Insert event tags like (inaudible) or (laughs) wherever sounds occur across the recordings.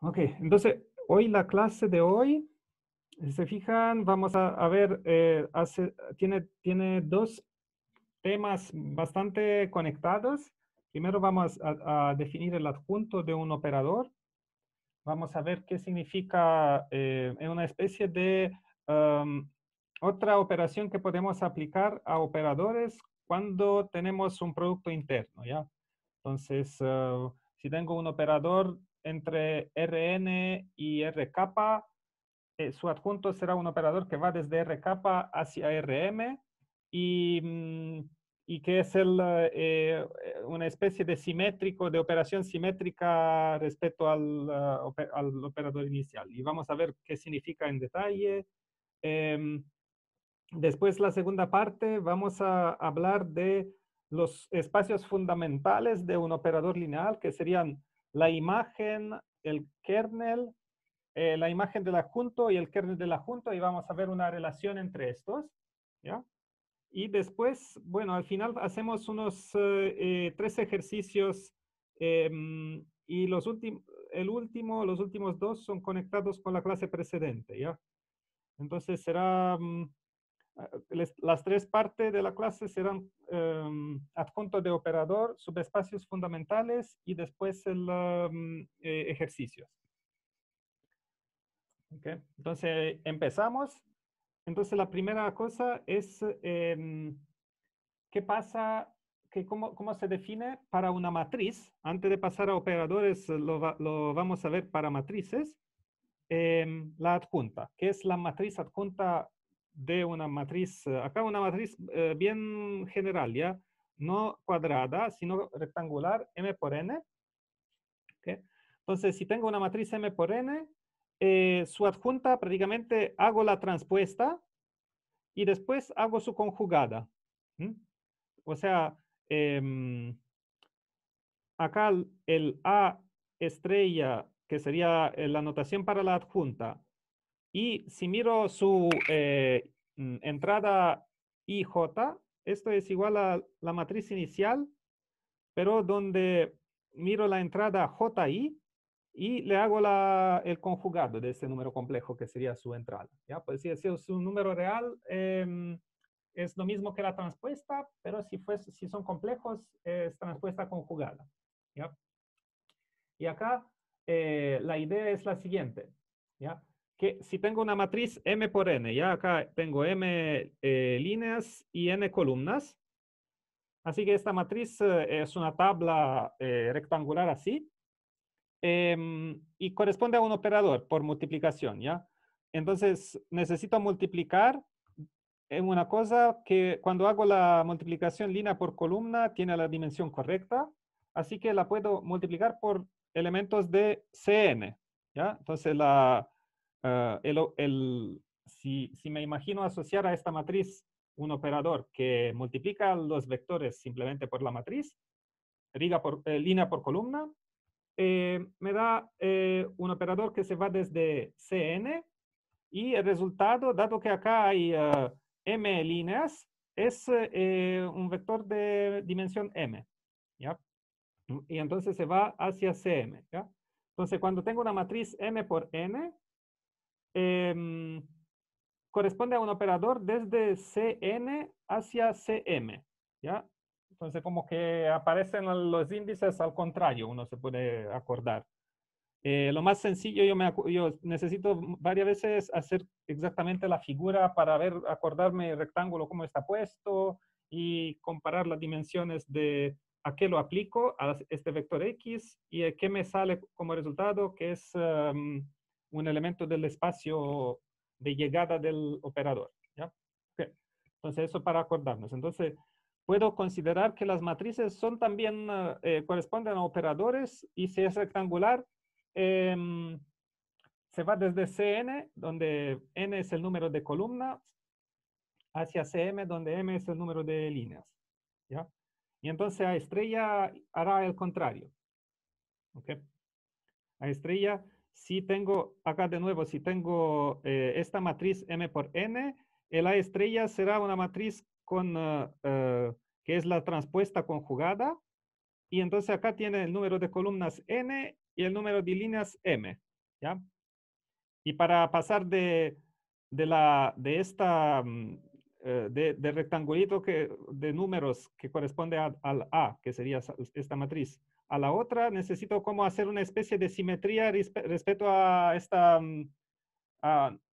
Ok, entonces hoy la clase de hoy, si se fijan, vamos a, ver, eh, hace, tiene, tiene dos temas bastante conectados. Primero vamos a, definir el adjunto de un operador. Vamos a ver qué significa eh, una especie de um, otra operación que podemos aplicar a operadores cuando tenemos un producto interno, ¿ya? Entonces, eh, si tengo un operador entre Rn y Rk, eh, su adjunto será un operador que va desde Rk hacia Rm mm, y, que es el, eh, una especie de simétrico, de operación simétrica respecto eh, al, operador inicial. Y vamos a ver qué significa en detalle. Em, después, la segunda parte, vamos a hablar de los espacios fundamentales de un operador lineal, que serían la imagen, el kernel, eh, la imagen del adjunto y el kernel del adjunto y vamos a ver una relación entre estos. ¿ya? Y después, bueno, al final hacemos unos eh, eh, tres ejercicios em, y los últimos, el último, los últimos dos son conectados con la clase precedente, ¿ya? Entonces será mm, las tres partes de la clase serán em, adjunto de operador, subespacios fundamentales y después el em, eh, ejercicios. Entonces empezamos. Entonces la primera cosa es em, qué pasa, que cómo, se define para una matriz. Antes de pasar a operadores lo, vamos a ver para matrices. la adjunta, que es la matriz adjunta de una matriz, eh, acá una matriz eh, bien general, ¿ya? No cuadrada, sino rectangular, M por N. Entonces, si tengo una matriz M por N, eh, su adjunta prácticamente hago la transpuesta y después hago su conjugada. O sea, em, acá el A estrella, que sería la notación para la adjunta, y si miro su eh, mm, entrada IJ, esto es igual a la matriz inicial, pero donde miro la entrada JI y le hago la, el conjugado de ese número complejo que sería su entrada. ¿ya? Pues si es un número real, em, es lo mismo que la transpuesta, pero si, si son complejos, es transpuesta conjugada. ¿ya? Y acá eh, la idea es la siguiente. ¿ya? que si tengo una matriz M por N, ya acá tengo M eh, líneas y N columnas, así que esta matriz eh, es una tabla eh, rectangular así, em, y corresponde a un operador por multiplicación, ¿ya? Entonces necesito multiplicar en una cosa que cuando hago la multiplicación línea por columna tiene la dimensión correcta, así que la puedo multiplicar por elementos de Cn, ¿ya? Entonces la Ah, el, si, si, me imagino asociar a esta matriz un operador que multiplica los vectores simplemente por la matriz, por, eh, línea por columna, eh, me da eh, un operador que se va desde Cn y el resultado, dado que acá hay ah, m líneas, es un vector de dimensión m. ¿ya? Y entonces se va hacia Cm. Entonces, cuando tengo una matriz m por n, Em, corresponde a un operador desde CN hacia CM, ¿ya? Entonces, como que aparecen los índices al contrario, uno se puede acordar. Eh, lo más sencillo, yo, me, yo necesito varias veces hacer exactamente la figura para ver, acordarme el rectángulo, cómo está puesto y comparar las dimensiones de a qué lo aplico, a este vector X, y qué me sale como resultado, que es em, un elemento del espacio de llegada del operador. ¿ya? Entonces, eso para acordarnos. Entonces, puedo considerar que las matrices son también, eh, eh, corresponden a operadores y si es rectangular, em, se va desde Cn, donde n es el número de columnas, hacia Cm, donde m es el número de líneas. ¿ya? Y entonces a estrella hará el contrario. ¿okay? A estrella si tengo, acá de nuevo, si tengo eh, esta matriz M por N, el a estrella será una matriz con, ah, ah, que es la transpuesta conjugada. Y entonces acá tiene el número de columnas N y el número de líneas M. ¿ya? Y para pasar de, de, la, de esta, mm, eh, de, rectangulito que, de números que corresponde al A, que sería esta matriz, a la otra, necesito como hacer una especie de simetría respecto a esta, mm,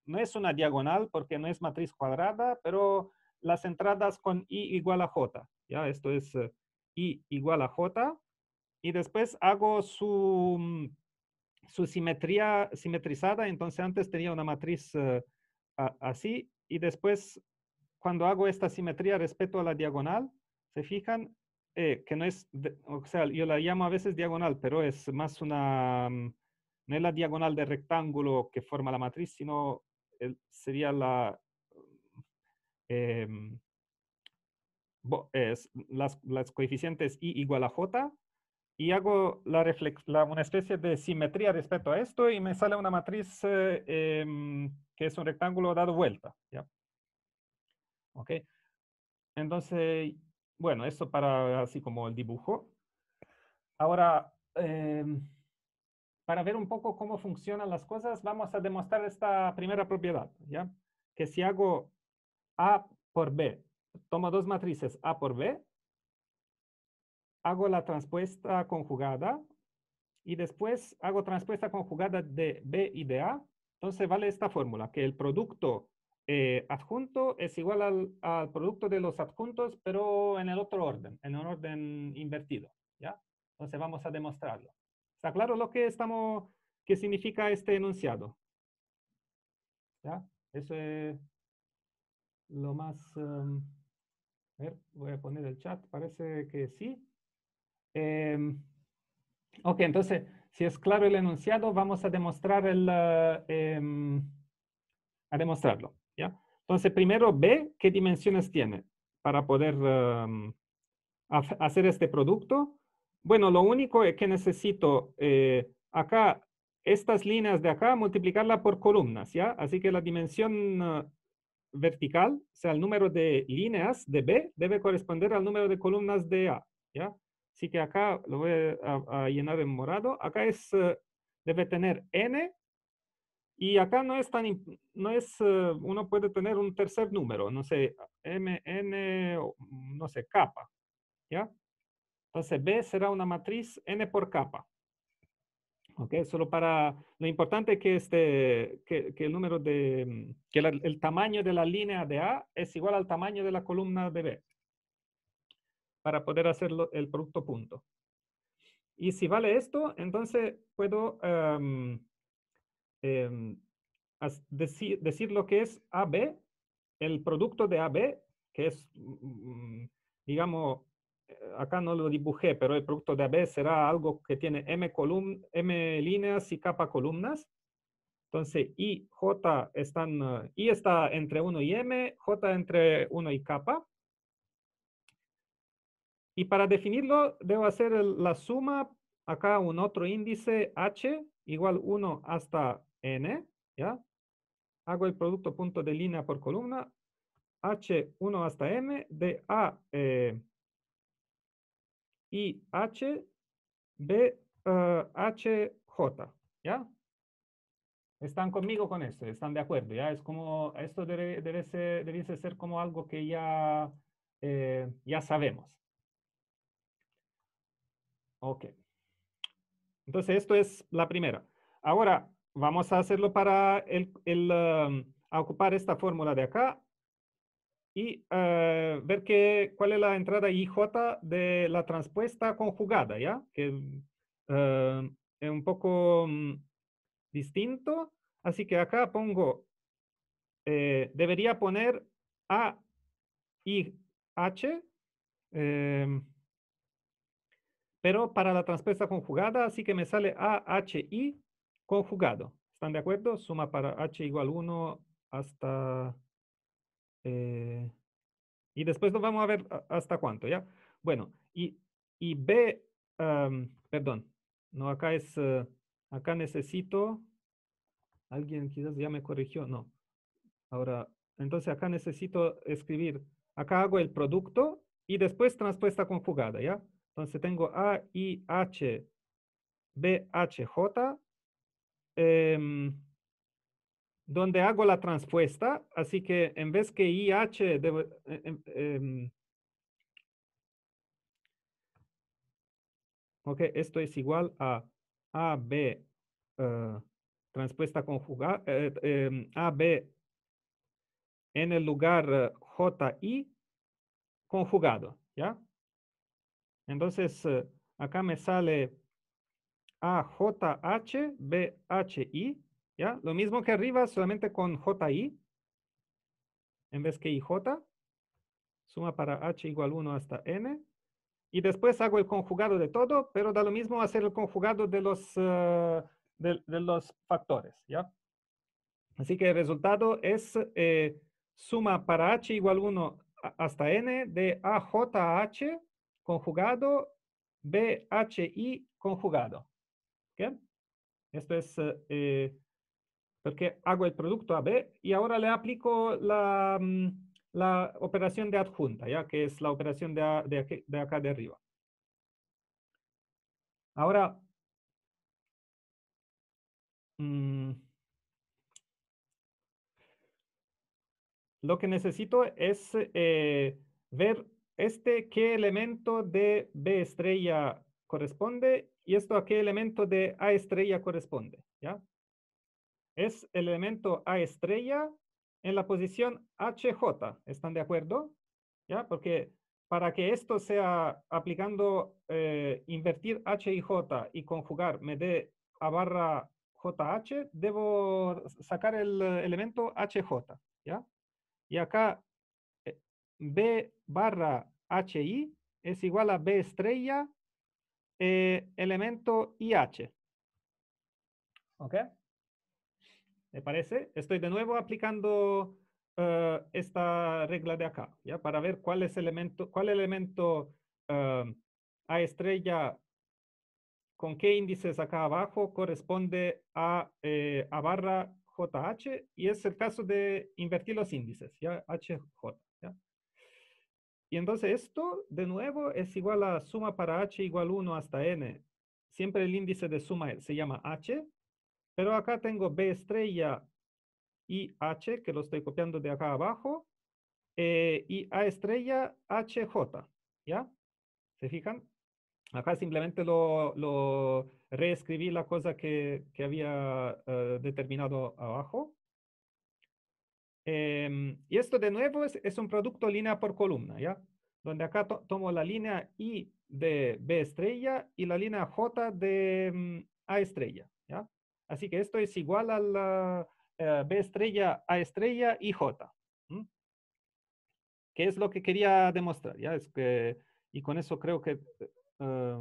no es una diagonal porque no es matriz cuadrada, pero las entradas con i igual a j, ya esto es eh, i igual a j, y después hago su, mm, su simetría simetrizada, entonces antes tenía una matriz eh, así, y después cuando hago esta simetría respecto a la diagonal, se fijan, eh, que no es, o sea, yo la llamo a veces diagonal, pero es más una, mm, no es la diagonal del rectángulo que forma la matriz, sino sería la, eh, mm, es, las, coeficientes i igual a j, y hago la, una especie de simetría respecto a esto, y me sale una matriz eh, mm, que es un rectángulo dado vuelta, ¿ya? ¿Ok? Entonces, bueno, eso para así como el dibujo. Ahora, em, para ver un poco cómo funcionan las cosas, vamos a demostrar esta primera propiedad, ¿ya? Que si hago A por B, tomo dos matrices A por B, hago la transpuesta conjugada y después hago transpuesta conjugada de B y de A, entonces vale esta fórmula, que el producto eh, adjunto es igual al, producto de los adjuntos, pero en el otro orden, en un orden invertido. ¿ya? Entonces vamos a demostrarlo. ¿Está claro lo que estamos, qué significa este enunciado? Eso es lo más... Em, a ver, voy a poner el chat, parece que sí. Eh, ok, entonces, si es claro el enunciado, vamos a demostrar el... Eh, em, a demostrarlo. Entonces, primero ve qué dimensiones tiene para poder em, hacer este producto. Bueno, lo único es que necesito eh, acá, estas líneas de acá, multiplicarla por columnas, ¿ya? Así que la dimensión ah, vertical, o sea, el número de líneas de B debe corresponder al número de columnas de A, ¿ya? Así que acá lo voy a, llenar en morado. Acá es, eh, debe tener N y acá no es tan, no es, eh, uno puede tener un tercer número, no sé, m, n, no sé, capa, ¿ya? Entonces B será una matriz n por capa. ¿Ok? Solo para, lo importante es que, este, que, que el número de, mm, que el tamaño de la línea de A es igual al tamaño de la columna de B. Para poder hacer el producto punto. Y si vale esto, entonces puedo... Em, Em, decir, decir, lo que es AB, el producto de AB, que es, mm, mm, digamos, eh, acá no lo dibujé, pero el producto de AB será algo que tiene M, M líneas y K columnas. Entonces, I, J están, ah, I está entre 1 y M, J entre 1 y K. Y para definirlo, debo hacer la suma, acá un otro índice, H, igual 1 hasta N, ¿ya? Hago el producto punto de línea por columna, H1 hasta M, de A eh, i y H, B, eh, h j ¿ya? Están conmigo con esto, están de acuerdo, ¿ya? Es como, esto debe, ser, debe ser como algo que ya, eh, ya sabemos. Ok. Entonces, esto es la primera. Ahora, vamos a hacerlo para el, um, ocupar esta fórmula de acá y eh, ver que, cuál es la entrada IJ de la transpuesta conjugada, ¿ya? Que eh, es un poco mm, distinto. Así que acá pongo, eh, debería poner A, I, H, pero para la transpuesta conjugada, así que me sale A, H, I, conjugado. ¿Están de acuerdo? Suma para h igual 1 hasta... Eh, y después nos vamos a ver hasta cuánto, ¿ya? Bueno, y, y B, perdón, no, acá es, eh, acá necesito, alguien quizás ya me corrigió, no. Ahora, entonces acá necesito escribir, acá hago el producto y después transpuesta conjugada, ¿ya? Entonces tengo A, I, H, B, H, J Em, donde hago la transpuesta, así que en vez que IH, eh, em, em, ok, esto es igual a AB eh, transpuesta conjugada, eh, AB en el lugar JI conjugado, ¿ya? Entonces, acá me sale J, H, I, ¿ya? Lo mismo que arriba, solamente con J, I, en vez que IJ, suma para H igual 1 hasta N, y después hago el conjugado de todo, pero da lo mismo hacer el conjugado de los, eh, los factores, ¿ya? Así que el resultado es eh, suma para h igual 1 hasta n de H, conjugado BHI conjugado. ¿Qué? Esto es eh, eh, porque hago el producto AB y ahora le aplico mm, la, operación de adjunta, ya que es la operación de, acá de arriba. Ahora, mm, lo que necesito es eh, ver este qué elemento de B estrella corresponde ¿Y esto a qué elemento de A estrella corresponde? ¿Ya? Es el elemento A estrella en la posición HJ. ¿Están de acuerdo? ¿Ya? Porque para que esto sea aplicando eh, invertir H y J y conjugar me dé a barra JH, debo sacar el elemento HJ. ¿Ya? Y acá eh, B barra HI es igual a B estrella eh, elemento IH. ¿Ok? ¿Me parece? Estoy de nuevo aplicando eh, esta regla de acá, ¿ya? Para ver cuál es elemento, cuál elemento eh, A estrella con qué índices acá abajo corresponde a, a barra JH y es el caso de invertir los índices, ¿ya? HJ. Y entonces esto, de nuevo, es igual a suma para h igual 1 hasta n. Siempre el índice de suma se llama h, pero acá tengo b estrella y h, que lo estoy copiando de acá abajo, eh, y a estrella hj, ¿ya? ¿Se fijan? Acá simplemente lo, reescribí la cosa que, que había eh, determinado abajo. Em, y esto de nuevo es, un producto línea por columna, ¿ya? Donde acá tomo la línea I de B estrella y la línea J de mm, A estrella, ¿ya? Así que esto es igual a la eh, B estrella, A estrella y J. ¿m? Que es lo que quería demostrar, ¿ya? Es que, y con eso creo que... Eh,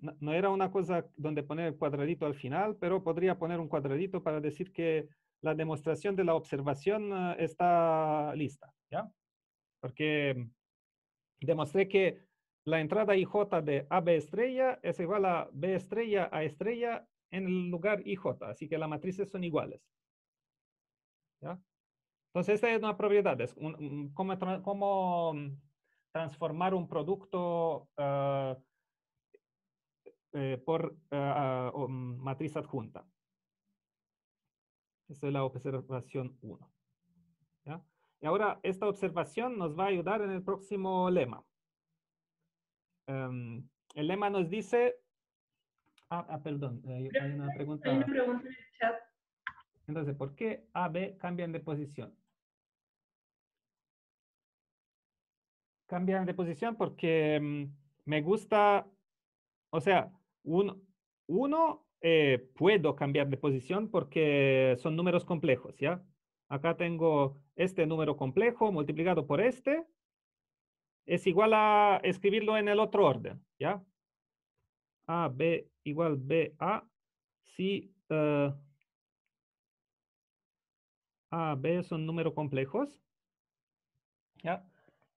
no, no era una cosa donde poner el cuadradito al final, pero podría poner un cuadradito para decir que la demostración de la observación eh, está lista, ¿ya? Porque demostré que la entrada IJ de AB estrella es igual a B estrella a estrella en el lugar IJ, así que las matrices son iguales. ¿Ya? Entonces, esta es una propiedad, es cómo, mm, transformar un producto eh, eh, por ah, mm, matriz adjunta. Esa es la observación 1. ¿ya? Y ahora esta observación nos va a ayudar en el próximo lema. Em, el lema nos dice... Ah, ah perdón, hay una pregunta. Hay una pregunta en el chat. Entonces, ¿por qué A, B cambian de posición? Cambian de posición porque em, me gusta, o sea, un, uno eh, puedo cambiar de posición porque son números complejos, ¿ya? Acá tengo este número complejo multiplicado por este. Es igual a escribirlo en el otro orden, ¿ya? A, B igual B, A. Si eh, A, B son números complejos, ¿ya?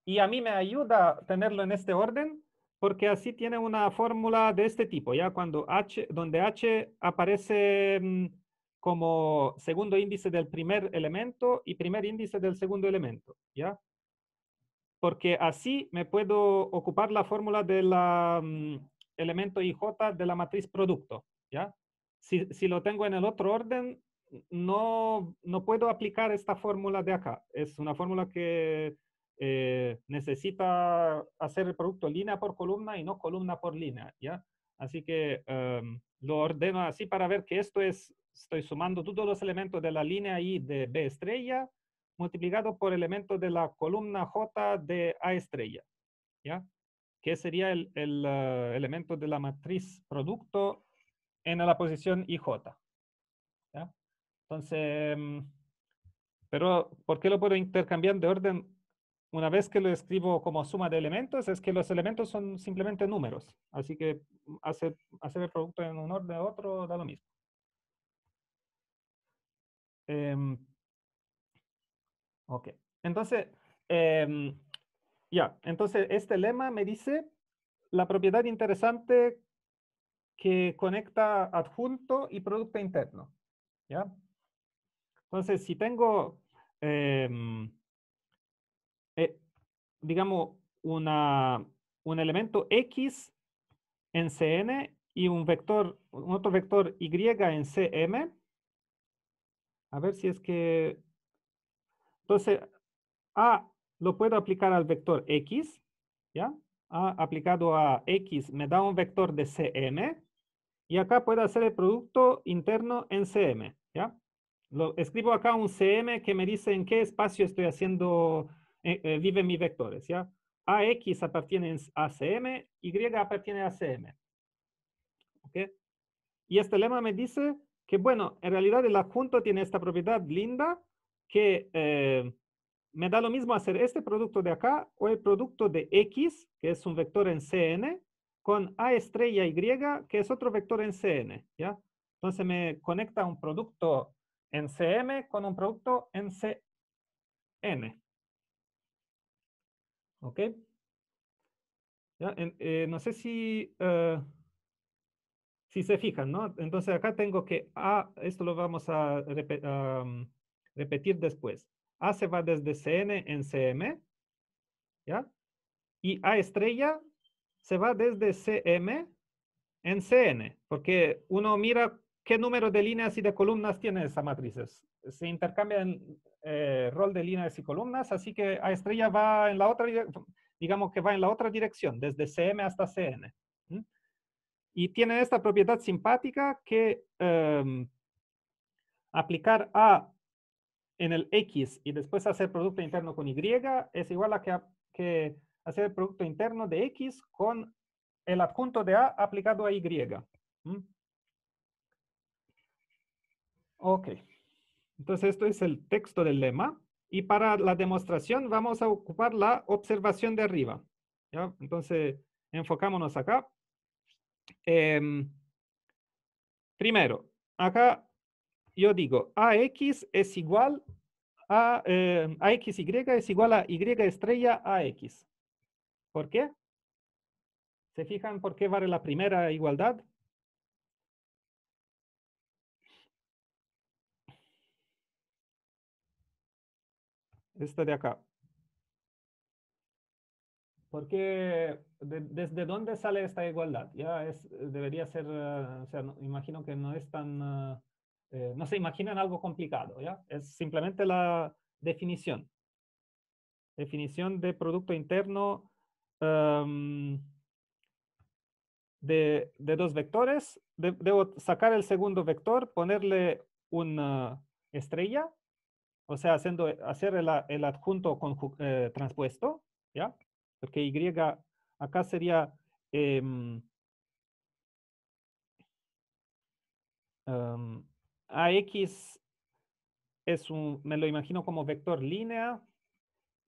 Y a mí me ayuda tenerlo en este orden porque así tiene una fórmula de este tipo, ya cuando h, donde h aparece mm, como segundo índice del primer elemento y primer índice del segundo elemento, ¿ya? Porque así me puedo ocupar la fórmula del mm, elemento IJ de la matriz producto, ¿ya? Si, si, lo tengo en el otro orden, no, no puedo aplicar esta fórmula de acá. Es una fórmula que eh, necesita hacer el producto línea por columna y no columna por línea, ¿ya? Así que em, lo ordeno así para ver que esto es, estoy sumando todos los elementos de la línea I de B estrella multiplicado por elementos de la columna J de A estrella, ¿ya? Que sería el, eh, elemento de la matriz producto en la posición IJ, ¿ya? Entonces, em, pero ¿por qué lo puedo intercambiar de orden una vez que lo escribo como suma de elementos, es que los elementos son simplemente números. Así que mm, hacer, hacer el producto en un orden de otro da lo mismo. Em, ok, entonces, em, ya, entonces este lema me dice la propiedad interesante que conecta adjunto y producto interno. ¿ya? Entonces, si tengo... Em, digamos, una, un elemento X en Cn y un vector, un otro vector Y en Cm. A ver si es que... Entonces, A lo puedo aplicar al vector X, ¿ya? A aplicado a X me da un vector de Cm, y acá puedo hacer el producto interno en Cm, ¿ya? Lo, escribo acá un Cm que me dice en qué espacio estoy haciendo eh, eh, viven mis vectores, ¿ya? AX pertenece a CM, Y pertenece a CM. ¿Ok? Y este lema me dice que, bueno, en realidad el adjunto tiene esta propiedad linda que eh, me da lo mismo hacer este producto de acá o el producto de X, que es un vector en CN, con A estrella Y, que es otro vector en CN, ¿ya? Entonces me conecta un producto en CM con un producto en CN. ¿Ok? Eh, no sé si, eh, si se fijan, ¿no? Entonces acá tengo que A, ah, esto lo vamos a ah, mm, repetir después. A se va desde CN en CM, ¿ya? Y A estrella se va desde CM en CN, porque uno mira qué número de líneas y de columnas tiene esa matriz. Se intercambian eh, rol de líneas y columnas, así que A estrella va en la otra, digamos que va en la otra dirección, desde CM hasta CN. Y tiene esta propiedad simpática que em, aplicar A en el X y después hacer producto interno con Y es igual a que, que hacer el producto interno de X con el adjunto de A aplicado a Y. Ok. Entonces, esto es el texto del lema. Y para la demostración vamos a ocupar la observación de arriba. Entonces, enfocámonos acá. Em, primero, acá yo digo AX es igual a eh, AXY es igual a Y estrella AX. ¿Por qué? ¿Se fijan por qué vale la primera igualdad? Esta de acá. Porque qué? desde dónde sale esta igualdad? Ya es, debería ser, o sea, imagino que no es tan, ah, eh, no se imaginan algo complicado, ¿ya? Es simplemente la definición. Definición de producto interno de, dos vectores. debo sacar el segundo vector, ponerle una estrella o sea, haciendo, eh, hacer el, adjunto con, eh, transpuesto, ¿ya? Porque Y acá sería... Em, em, AX es un, me lo imagino como vector línea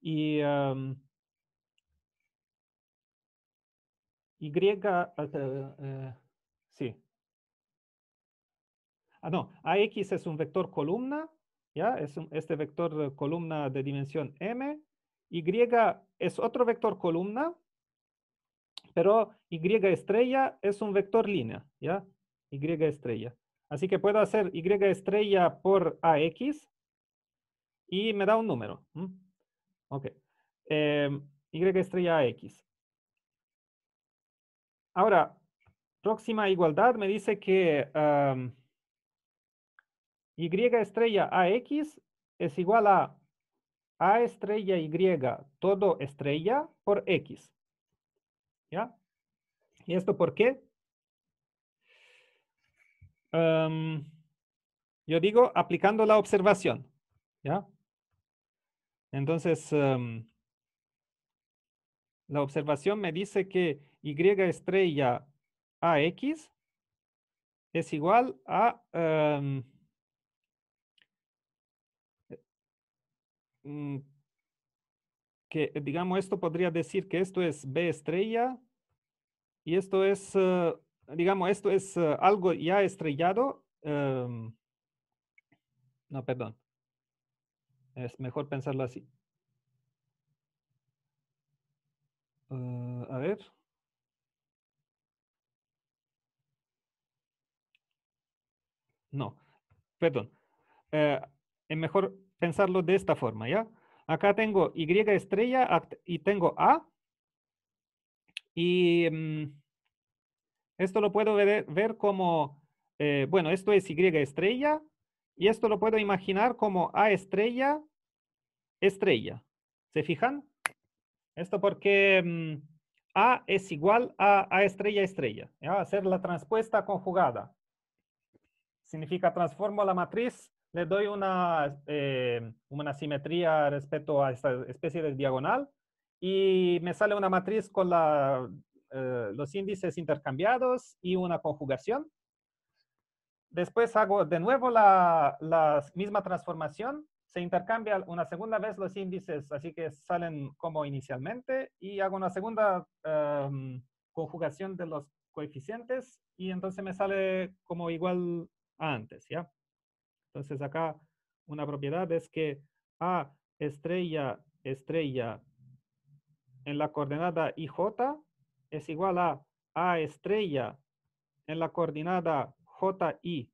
y em, Y, eh, sí. Ah, no, AX es un vector columna ¿ya? Es este vector columna de dimensión m, y es otro vector columna, pero y estrella es un vector línea, ¿ya? Y estrella. Así que puedo hacer y estrella por ax y me da un número. Ok. Em, y estrella ax. Ahora, próxima igualdad me dice que y estrella AX es igual a A estrella Y, todo estrella por X. ¿Ya? ¿Y esto por qué? Em, yo digo aplicando la observación. ¿Ya? Entonces, em, la observación me dice que Y estrella AX es igual a... Em, Mm, que, digamos, esto podría decir que esto es B estrella y esto es, eh, digamos, esto es eh, algo ya estrellado. Em, no, perdón. Es mejor pensarlo así. Eh, a ver. No, perdón. es mejor pensarlo de esta forma, ¿ya? Acá tengo Y estrella y tengo A. Y mm, esto lo puedo ver, como, eh, bueno, esto es Y estrella y esto lo puedo imaginar como A estrella, estrella. ¿Se fijan? Esto porque mm, A es igual a A estrella, estrella. a ser la transpuesta conjugada. Significa transformo la matriz le doy eh, una, simetría respecto a esta especie de diagonal y me sale una matriz con eh, los índices intercambiados y una conjugación. Después hago de nuevo la, misma transformación se intercambian una segunda vez los índices, así que salen como inicialmente, y hago una segunda em, conjugación de los coeficientes, y entonces me sale como igual a antes, ¿ya? Entonces acá una propiedad es que A ah, estrella estrella en la coordenada IJ es igual a A estrella en la coordenada JI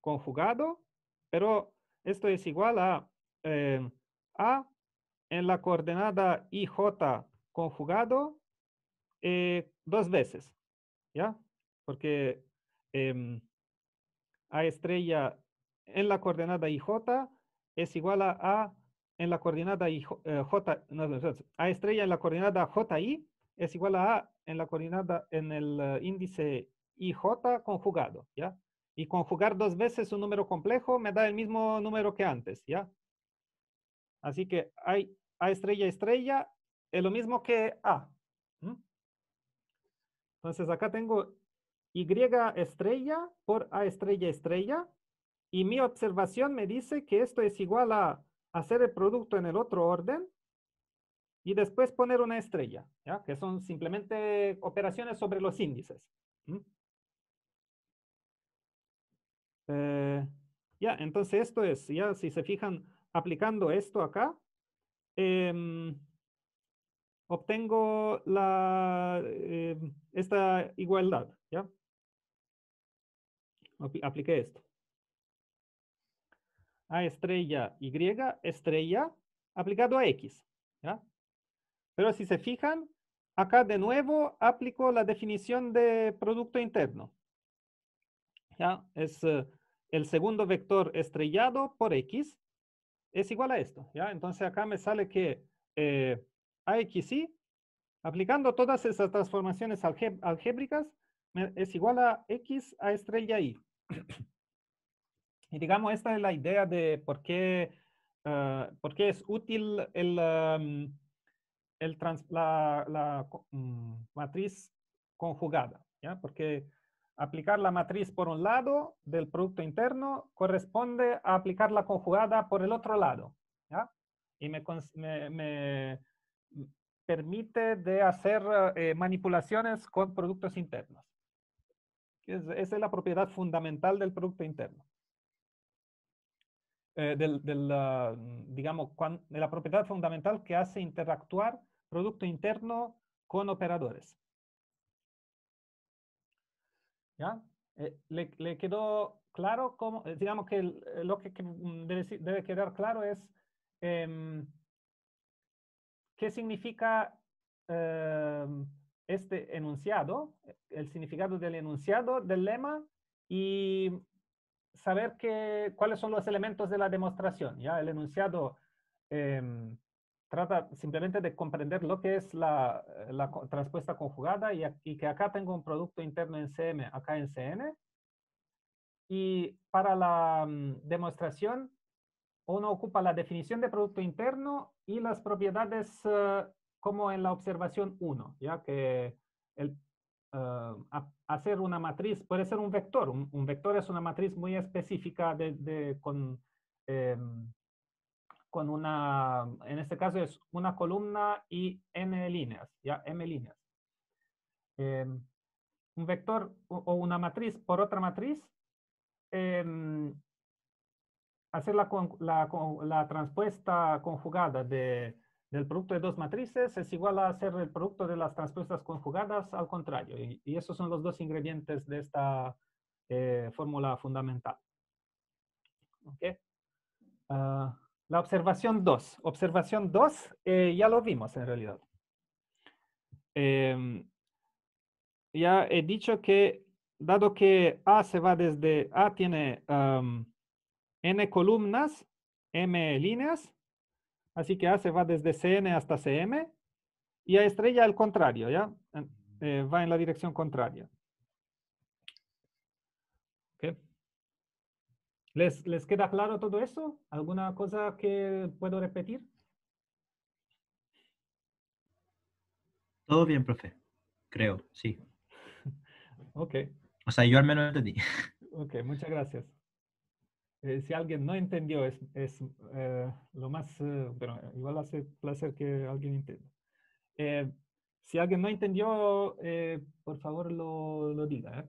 conjugado, pero esto es igual a eh, A en la coordenada IJ conjugado eh, dos veces, ¿ya? Porque em, A estrella en la coordenada ij es igual a a en la coordenada j, eh, no, a estrella en la coordenada ji es igual a a en la coordenada en el eh, índice ij conjugado, ¿ya? Y conjugar dos veces un número complejo me da el mismo número que antes, ¿ya? Así que a estrella estrella es lo mismo que a. Entonces acá tengo y estrella por a estrella estrella y mi observación me dice que esto es igual a hacer el producto en el otro orden y después poner una estrella, ¿ya? que son simplemente operaciones sobre los índices. Eh, ya, entonces esto es, ya si se fijan, aplicando esto acá, em, obtengo la, em, esta igualdad, ¿ya? Apliqué esto. A estrella Y estrella aplicado a X. ¿ya? Pero si se fijan, acá de nuevo aplico la definición de producto interno. ¿ya? Es eh, el segundo vector estrellado por X es igual a esto. ¿ya? Entonces acá me sale que eh, AXI, aplicando todas esas transformaciones algébricas, es igual a X a estrella Y. Y digamos, esta es la idea de por qué, eh, por qué es útil el, em, el la, mm, matriz conjugada, porque aplicar la matriz por un lado del Producto Interno corresponde a aplicar la conjugada por el otro lado. Y me, permite de hacer eh, manipulaciones con productos internos. esa es la propiedad fundamental del Producto Interno. Eh, del, ah, digamos, de la propiedad fundamental que hace interactuar Producto Interno con operadores. ¿Ya? Eh, le, quedó claro cómo, eh, digamos que lo que, mm, debe, quedar claro es em, qué significa em, este enunciado, el significado del enunciado del lema y saber cuáles son los elementos de la demostración. ¿ya? El enunciado em, trata simplemente de comprender lo que es la, transpuesta conjugada y, que acá tengo un producto interno en CM, acá en CN. Y para la mm, demostración, uno ocupa la definición de producto interno y las propiedades eh, como en la observación 1, ya que el Ah, hacer una matriz, puede ser un vector. Un, vector es una matriz muy específica de, con, em, con una, en este caso es una columna y n líneas, ya m líneas. Em, un vector o, una matriz por otra matriz, em, hacer la, transpuesta conjugada de del producto de dos matrices es igual a hacer el producto de las transpuestas conjugadas al contrario. Y, esos son los dos ingredientes de esta eh, fórmula fundamental. Ah, la observación 2. Observación 2 eh, ya lo vimos en realidad. Em, ya he dicho que dado que A se va desde A tiene n columnas, m líneas, Así que A se va desde CN hasta CM y A estrella al contrario, ¿ya? Eh, va en la dirección contraria. ¿Les, ¿Les queda claro todo eso? ¿Alguna cosa que puedo repetir? Todo bien, profe. Creo, sí. (laughs) Ok. O sea, yo al menos entendí. Ok, muchas gracias. Eh, si alguien no entendió, es, es eh, lo más, bueno eh, pero igual hace placer que alguien entienda. si alguien no entendió, por favor lo, lo diga.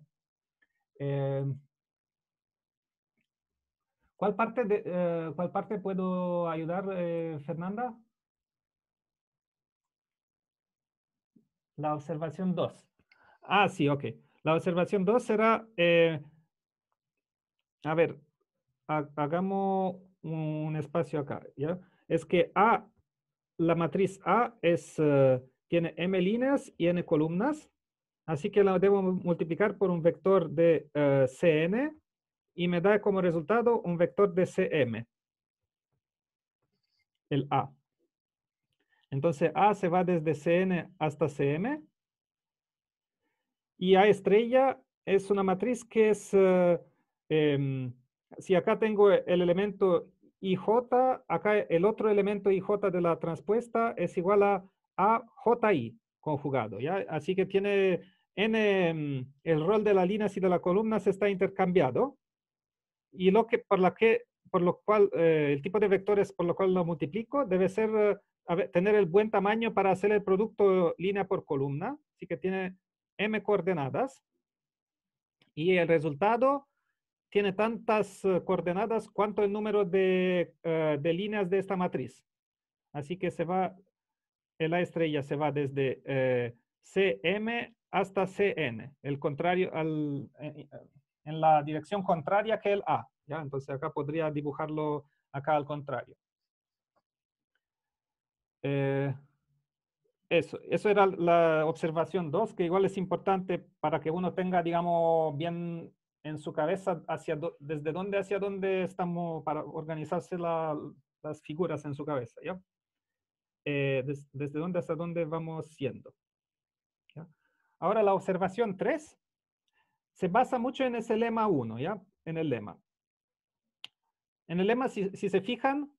¿cuál, parte de, ¿Cuál parte puedo ayudar, Fernanda? La observación 2. Ah, sí, ok. La observación 2 será, a ver, hagamos un espacio acá, ¿ya? Es que A, la matriz A es, eh, tiene m líneas y n columnas, así que la debo multiplicar por un vector de eh, Cn y me da como resultado un vector de Cm, el A. Entonces A se va desde Cn hasta Cm y A estrella es una matriz que es... Eh, em, si acá tengo e, el elemento IJ, acá el otro elemento IJ de la transpuesta es igual a AJI conjugado, Así que tiene n, mm, el rol de las líneas y de las columnas está intercambiado y lo que, por, la que, por lo cual eh, el tipo de vectores por lo cual lo multiplico debe ser, eh, tener el buen tamaño para hacer el producto línea por columna, así que tiene m coordenadas y el resultado tiene tantas eh, coordenadas cuanto el número de, eh, de líneas de esta matriz. Así que se va, la estrella se va desde eh, CM hasta CN, el contrario al, en la dirección contraria que el A. ¿ya? Entonces acá podría dibujarlo acá al contrario. eso, eso era la observación 2, que igual es importante para que uno tenga, digamos, bien en su cabeza hacia desde dónde hacia dónde estamos para organizarse las figuras en su cabeza, ¿ya? Eh, desde dónde hasta dónde vamos siendo. Ahora la observación 3 se basa mucho en ese lema 1, ¿ya? En el lema. En el lema, si, si se fijan,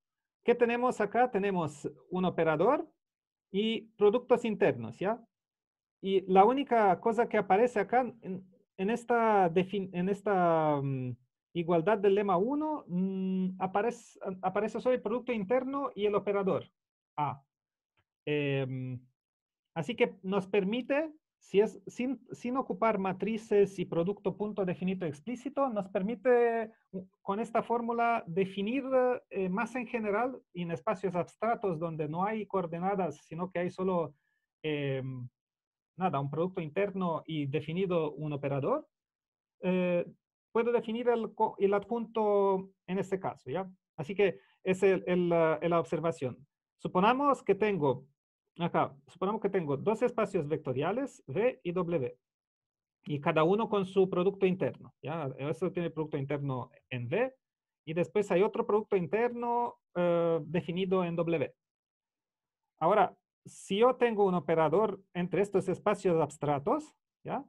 ¿qué tenemos acá? Tenemos un operador y productos internos, ¿ya? Y la única cosa que aparece acá en esta, en esta mm, igualdad del lema 1 mm, aparece, aparece solo el producto interno y el operador A. Em, así que nos permite, si es, sin, sin, ocupar matrices y producto punto definido explícito, nos permite con esta fórmula definir eh, más en general en espacios abstractos donde no hay coordenadas, sino que hay solo... Em, nada, un producto interno y definido un operador, eh, puedo definir el, adjunto en este caso, ¿ya? Así que es la observación. Suponamos que tengo, acá, supongamos que tengo dos espacios vectoriales, V y W, y cada uno con su producto interno, ¿ya? Eso tiene producto interno en V, y después hay otro producto interno eh, definido en W. Ahora, si yo tengo un operador entre estos espacios abstractos, ¿ya?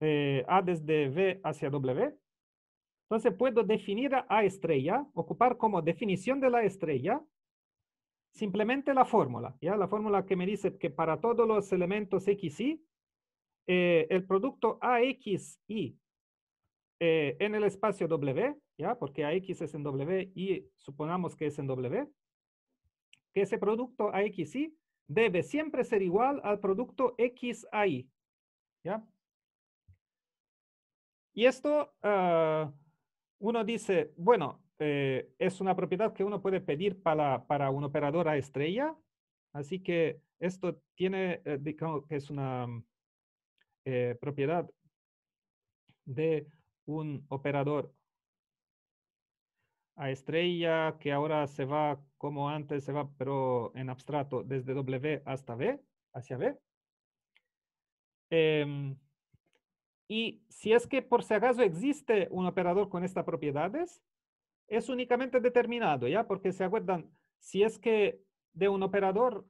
Eh, a desde V hacia W, entonces puedo definir a, estrella, ocupar como definición de la estrella simplemente la fórmula, ¿ya? La fórmula que me dice que para todos los elementos X, Y, eh, el producto x y eh, en el espacio W, ¿ya? Porque x es en W y supongamos que es en W, que ese producto y debe siempre ser igual al producto xi. ¿Ya? Y esto ah, uno dice, bueno, eh, es una propiedad que uno puede pedir para, para un operador a estrella. Así que esto tiene, eh, que es una eh, propiedad de un operador a estrella que ahora se va como antes se va, pero en abstracto, desde W hasta B, hacia B. Em, y si es que por si acaso existe un operador con estas propiedades, es únicamente determinado, ¿ya? Porque se acuerdan, si es que de un operador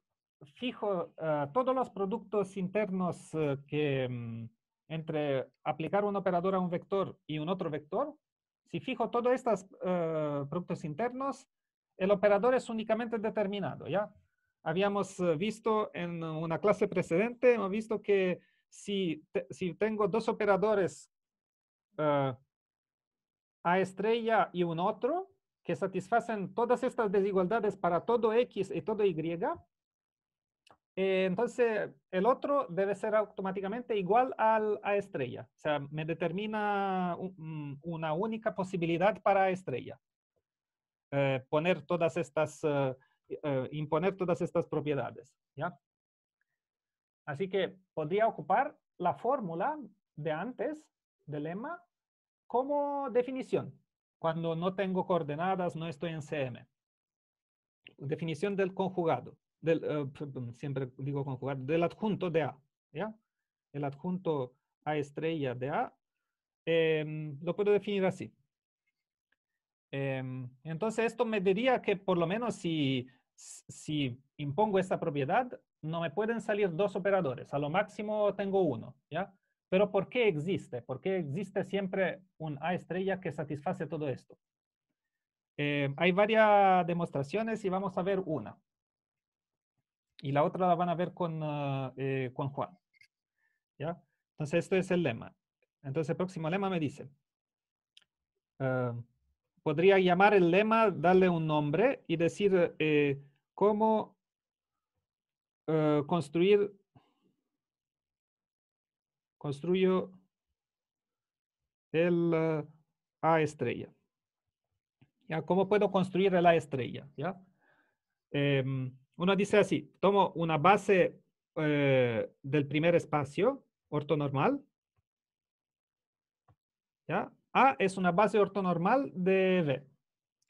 fijo, ah, todos los productos internos eh, que mm, entre aplicar un operador a un vector y un otro vector, si fijo todos estos eh, productos internos, el operador es únicamente determinado, ¿ya? Habíamos eh, visto en una clase precedente, hemos visto que si, tengo dos operadores eh, A estrella y un otro, que satisfacen todas estas desigualdades para todo X y todo Y, eh, entonces el otro debe ser automáticamente igual al A estrella. O sea, me determina mm, una única posibilidad para A estrella. Eh, poner todas estas, eh, eh, imponer todas estas propiedades. ¿ya? Así que podría ocupar la fórmula de antes del lema como definición, cuando no tengo coordenadas, no estoy en CM. Definición del conjugado, del, siempre digo conjugado, del adjunto de A. El adjunto A estrella de A em, lo puedo definir así. Em, entonces, esto me diría que por lo menos si, si impongo esta propiedad, no me pueden salir dos operadores, a lo máximo tengo uno, ¿ya? Pero ¿por qué existe? ¿Por qué existe siempre un A estrella que satisface todo esto? Eh, hay varias demostraciones y vamos a ver una. Y la otra la van a ver con, ah, eh, Juan. ¿Ya? Entonces, esto es el lema. Entonces, el próximo lema me dice, ah, podría llamar el lema, darle un nombre y decir eh, cómo eh, construir, construyo el eh, A estrella. ¿Ya? ¿Cómo puedo construir el A estrella? Em, uno dice así, tomo una base del primer espacio ortonormal, ¿ya? A es una base ortonormal de V,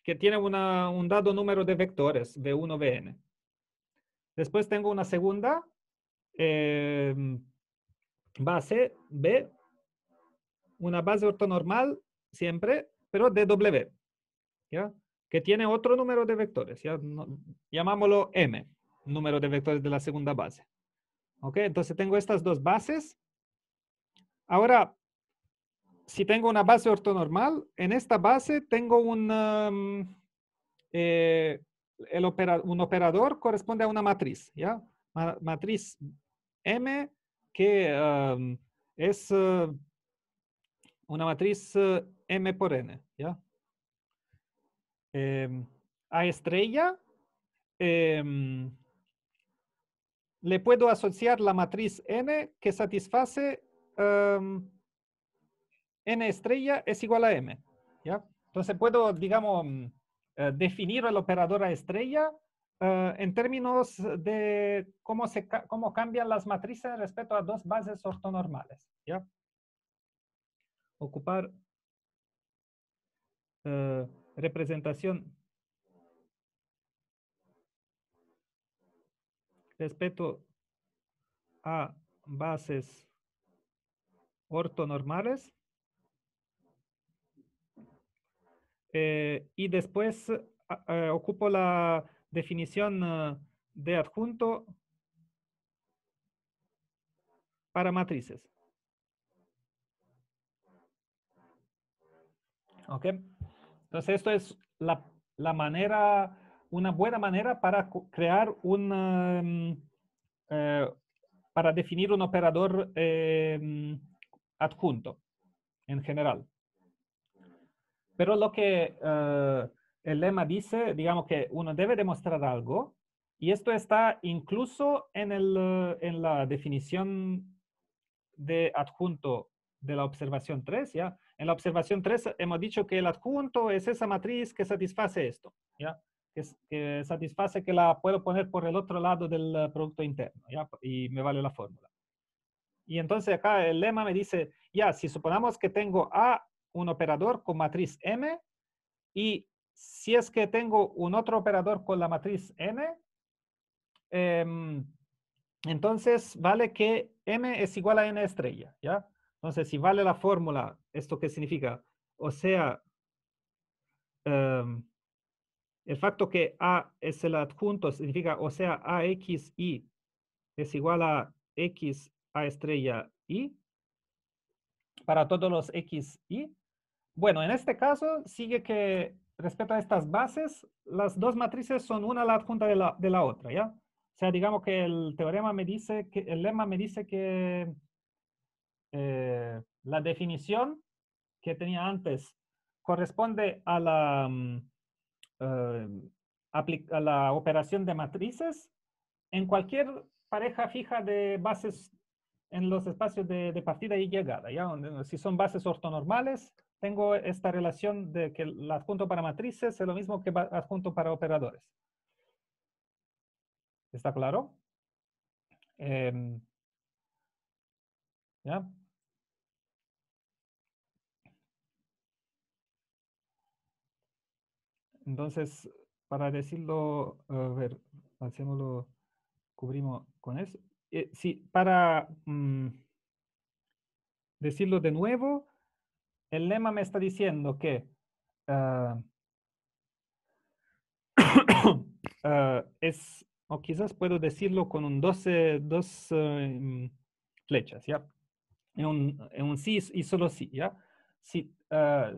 que tiene un dado número de vectores, V1, Vn. Después tengo una segunda em, base B, una base ortonormal siempre, pero de W, ¿ya? que tiene otro número de vectores, ¿ya? llamámoslo M, número de vectores de la segunda base. okay Entonces tengo estas dos bases. Ahora, si tengo una base ortonormal, en esta base tengo un, um, eh, operador un operador corresponde a una matriz, ¿ya? matriz M que um, es uh, una matriz uh, M por N, ¿ya? Em, a estrella em, le puedo asociar la matriz N que satisface um, n estrella es igual a m. ¿ya? Entonces puedo, digamos, mm, eh, definir el operador a estrella eh, en términos de cómo, se, cómo cambian las matrices respecto a dos bases ortonormales. ¿ya? Ocupar eh, representación respecto a bases ortonormales Eh, y después eh, eh, ocupo la definición de adjunto para matrices. ¿Ok? Entonces esto es la, manera, una buena manera para crear un, em, para definir un operador em, adjunto en general. Pero lo que eh, el lema dice, digamos que uno debe demostrar algo, y esto está incluso en, el, eh, en la definición de adjunto de la observación 3, ¿ya? En la observación 3 hemos dicho que el adjunto es esa matriz que satisface esto, ¿ya? Que, satisface que la puedo poner por el otro lado del eh, producto interno, ¿ya? Y me vale la fórmula. Y entonces acá el lema me dice, ya, si suponamos que tengo A un operador con matriz M y si es que tengo un otro operador con la matriz N, em, entonces vale que M es igual a N estrella, ¿ya? Entonces, si vale la fórmula, ¿esto qué significa? O sea, em, el facto que A es el adjunto significa, o sea, AXI es igual a X A estrella I para todos los XI. Bueno, en este caso sigue que respecto a estas bases, las dos matrices son una la adjunta de la, de la otra, ¿ya? O sea, digamos que el teorema me dice, que el lema me dice que eh, la definición que tenía antes corresponde a la, mm, eh, a la operación de matrices en cualquier pareja fija de bases en los espacios de, de partida y llegada, ¿ya? Si son bases ortonormales, tengo esta relación de que el adjunto para matrices es lo mismo que adjunto para operadores. ¿Está claro? Em, ¿Ya? Entonces, para decirlo, a ver, hacémoslo, cubrimos con eso. Eh, sí, para mm, decirlo de nuevo, el lema me está diciendo que ah, (coughs) ah, es, o quizás puedo decirlo con un dos mm, flechas, ¿ya? En un, sí y solo sí, ¿ya? Si, ah,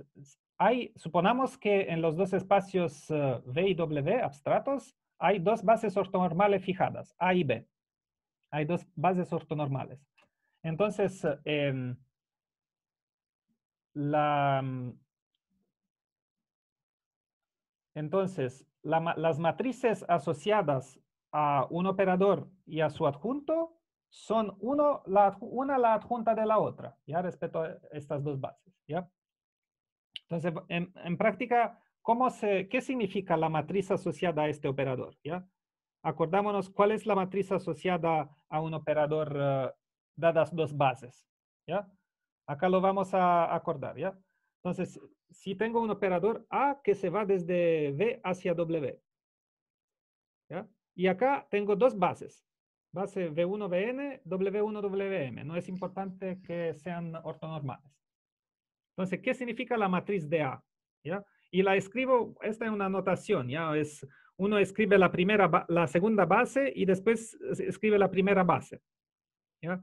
hay, suponamos que en los dos espacios V y W abstractos hay dos bases ortonormales fijadas, A y B. Hay dos bases ortonormales. Entonces, la, mm, entonces, las matrices asociadas a un operador y a su adjunto son uno, una la adjunta de la otra, ya respecto a estas dos bases. ¿ya? Entonces, en, práctica, ¿cómo ¿qué significa la matriz asociada a este operador? ¿ya? Acordámonos cuál es la matriz asociada a un operador eh, dadas dos bases. ¿ya? Acá lo vamos a acordar, ¿ya? Entonces, si tengo un operador A que se va desde B hacia W, ¿ya? Y acá tengo dos bases, base V1VN, W1WM. No es importante que sean ortonormales. Entonces, ¿qué significa la matriz de A? ¿Ya? Y la escribo, esta es una notación, ¿ya? Es, uno escribe la, primera, la segunda base y después eh, escribe la primera base. ¿ya?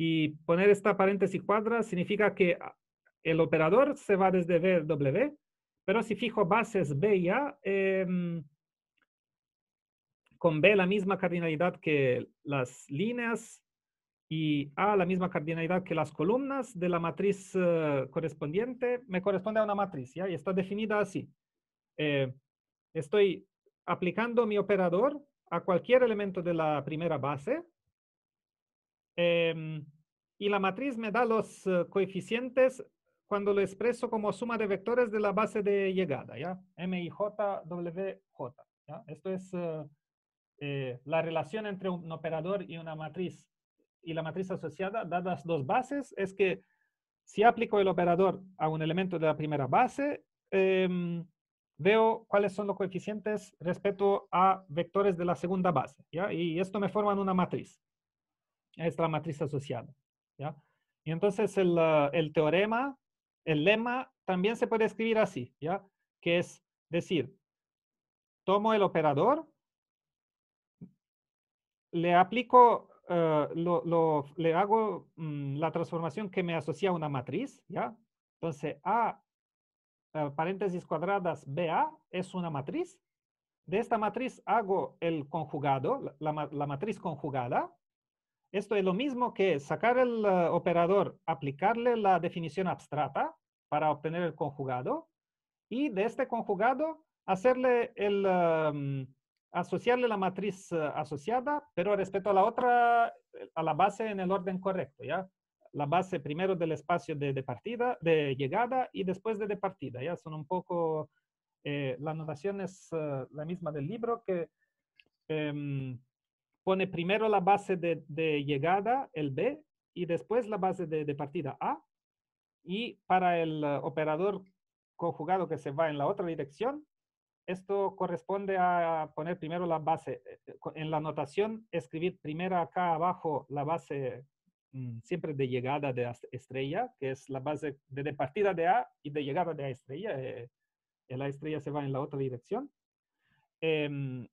Y poner esta paréntesis cuadra significa que ah, el operador se va desde B, W, pero si fijo bases B y A, em, con B la misma cardinalidad que las líneas y A la misma cardinalidad que las columnas de la matriz eh, correspondiente, me corresponde a una matriz, ¿ya? Y está definida así. Eh, estoy aplicando mi operador a cualquier elemento de la primera base, Em, y la matriz me da los eh, coeficientes cuando lo expreso como suma de vectores de la base de llegada, ¿ya? M, I, J, W, J. Esto es eh, eh, la relación entre un operador y una matriz. Y la matriz asociada, dadas dos bases, es que si aplico el operador a un elemento de la primera base, em, veo cuáles son los coeficientes respecto a vectores de la segunda base. ¿ya? Y esto me forma una matriz es la matriz asociada. Y entonces ah, el, teorema, el lema, también se puede escribir así, ¿ya? que es decir, tomo el operador, le aplico, eh, le hago mm, la transformación que me asocia a una matriz, ¿ya? Entonces A, eh, paréntesis cuadradas, BA es una matriz. De esta matriz hago el conjugado, la matriz conjugada, esto es lo mismo que sacar el eh, operador, aplicarle la definición abstrata para obtener el conjugado y de este conjugado hacerle el, em, asociarle la matriz eh, asociada, pero respecto a la otra, eh, a la base en el orden correcto, ¿ya? La base primero del espacio de, partida, de llegada y después de, partida, ¿ya? Son un poco, la anotación es la misma del libro que... Em, pone primero la base de, llegada, el B, y después la base de, partida A. Y para el eh, operador conjugado que se va en la otra dirección, esto corresponde a poner primero la base. Eh, eh, en la notación, escribir primero acá abajo la base mm, siempre de llegada de estrella, que es la base de, partida de A y de llegada de A estrella. Eh, la estrella se va en la otra dirección. Em,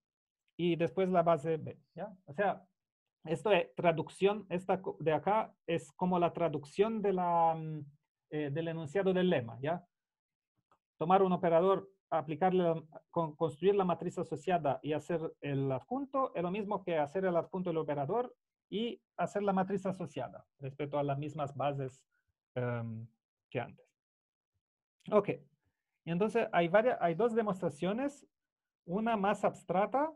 y después la base B. ¿ya? O sea, esto de traducción, esta de acá, es como la traducción de la, mm, eh, del enunciado del lema. ¿ya? Tomar un operador, aplicarle, con, construir la matriz asociada y hacer el adjunto, es lo mismo que hacer el adjunto del operador y hacer la matriz asociada respecto a las mismas bases em, que antes. Ok, entonces hay, varias, hay dos demostraciones, una más abstrata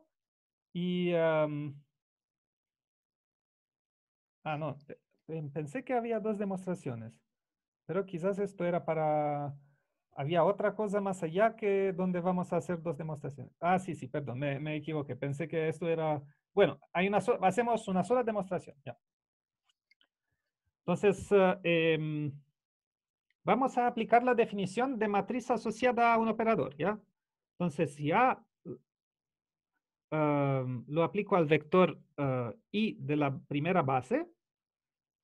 y... ah, no, pensé que había dos demostraciones, pero quizás esto era para... Había otra cosa más allá que donde vamos a hacer dos demostraciones. Ah, sí, sí, perdón, me, equivoqué. Pensé que esto era... Bueno, hay una hacemos una sola demostración. Ya. Entonces, ah, em, vamos a aplicar la definición de matriz asociada a un operador, ¿ya? Entonces, si A lo aplico al vector ah, i de la primera base,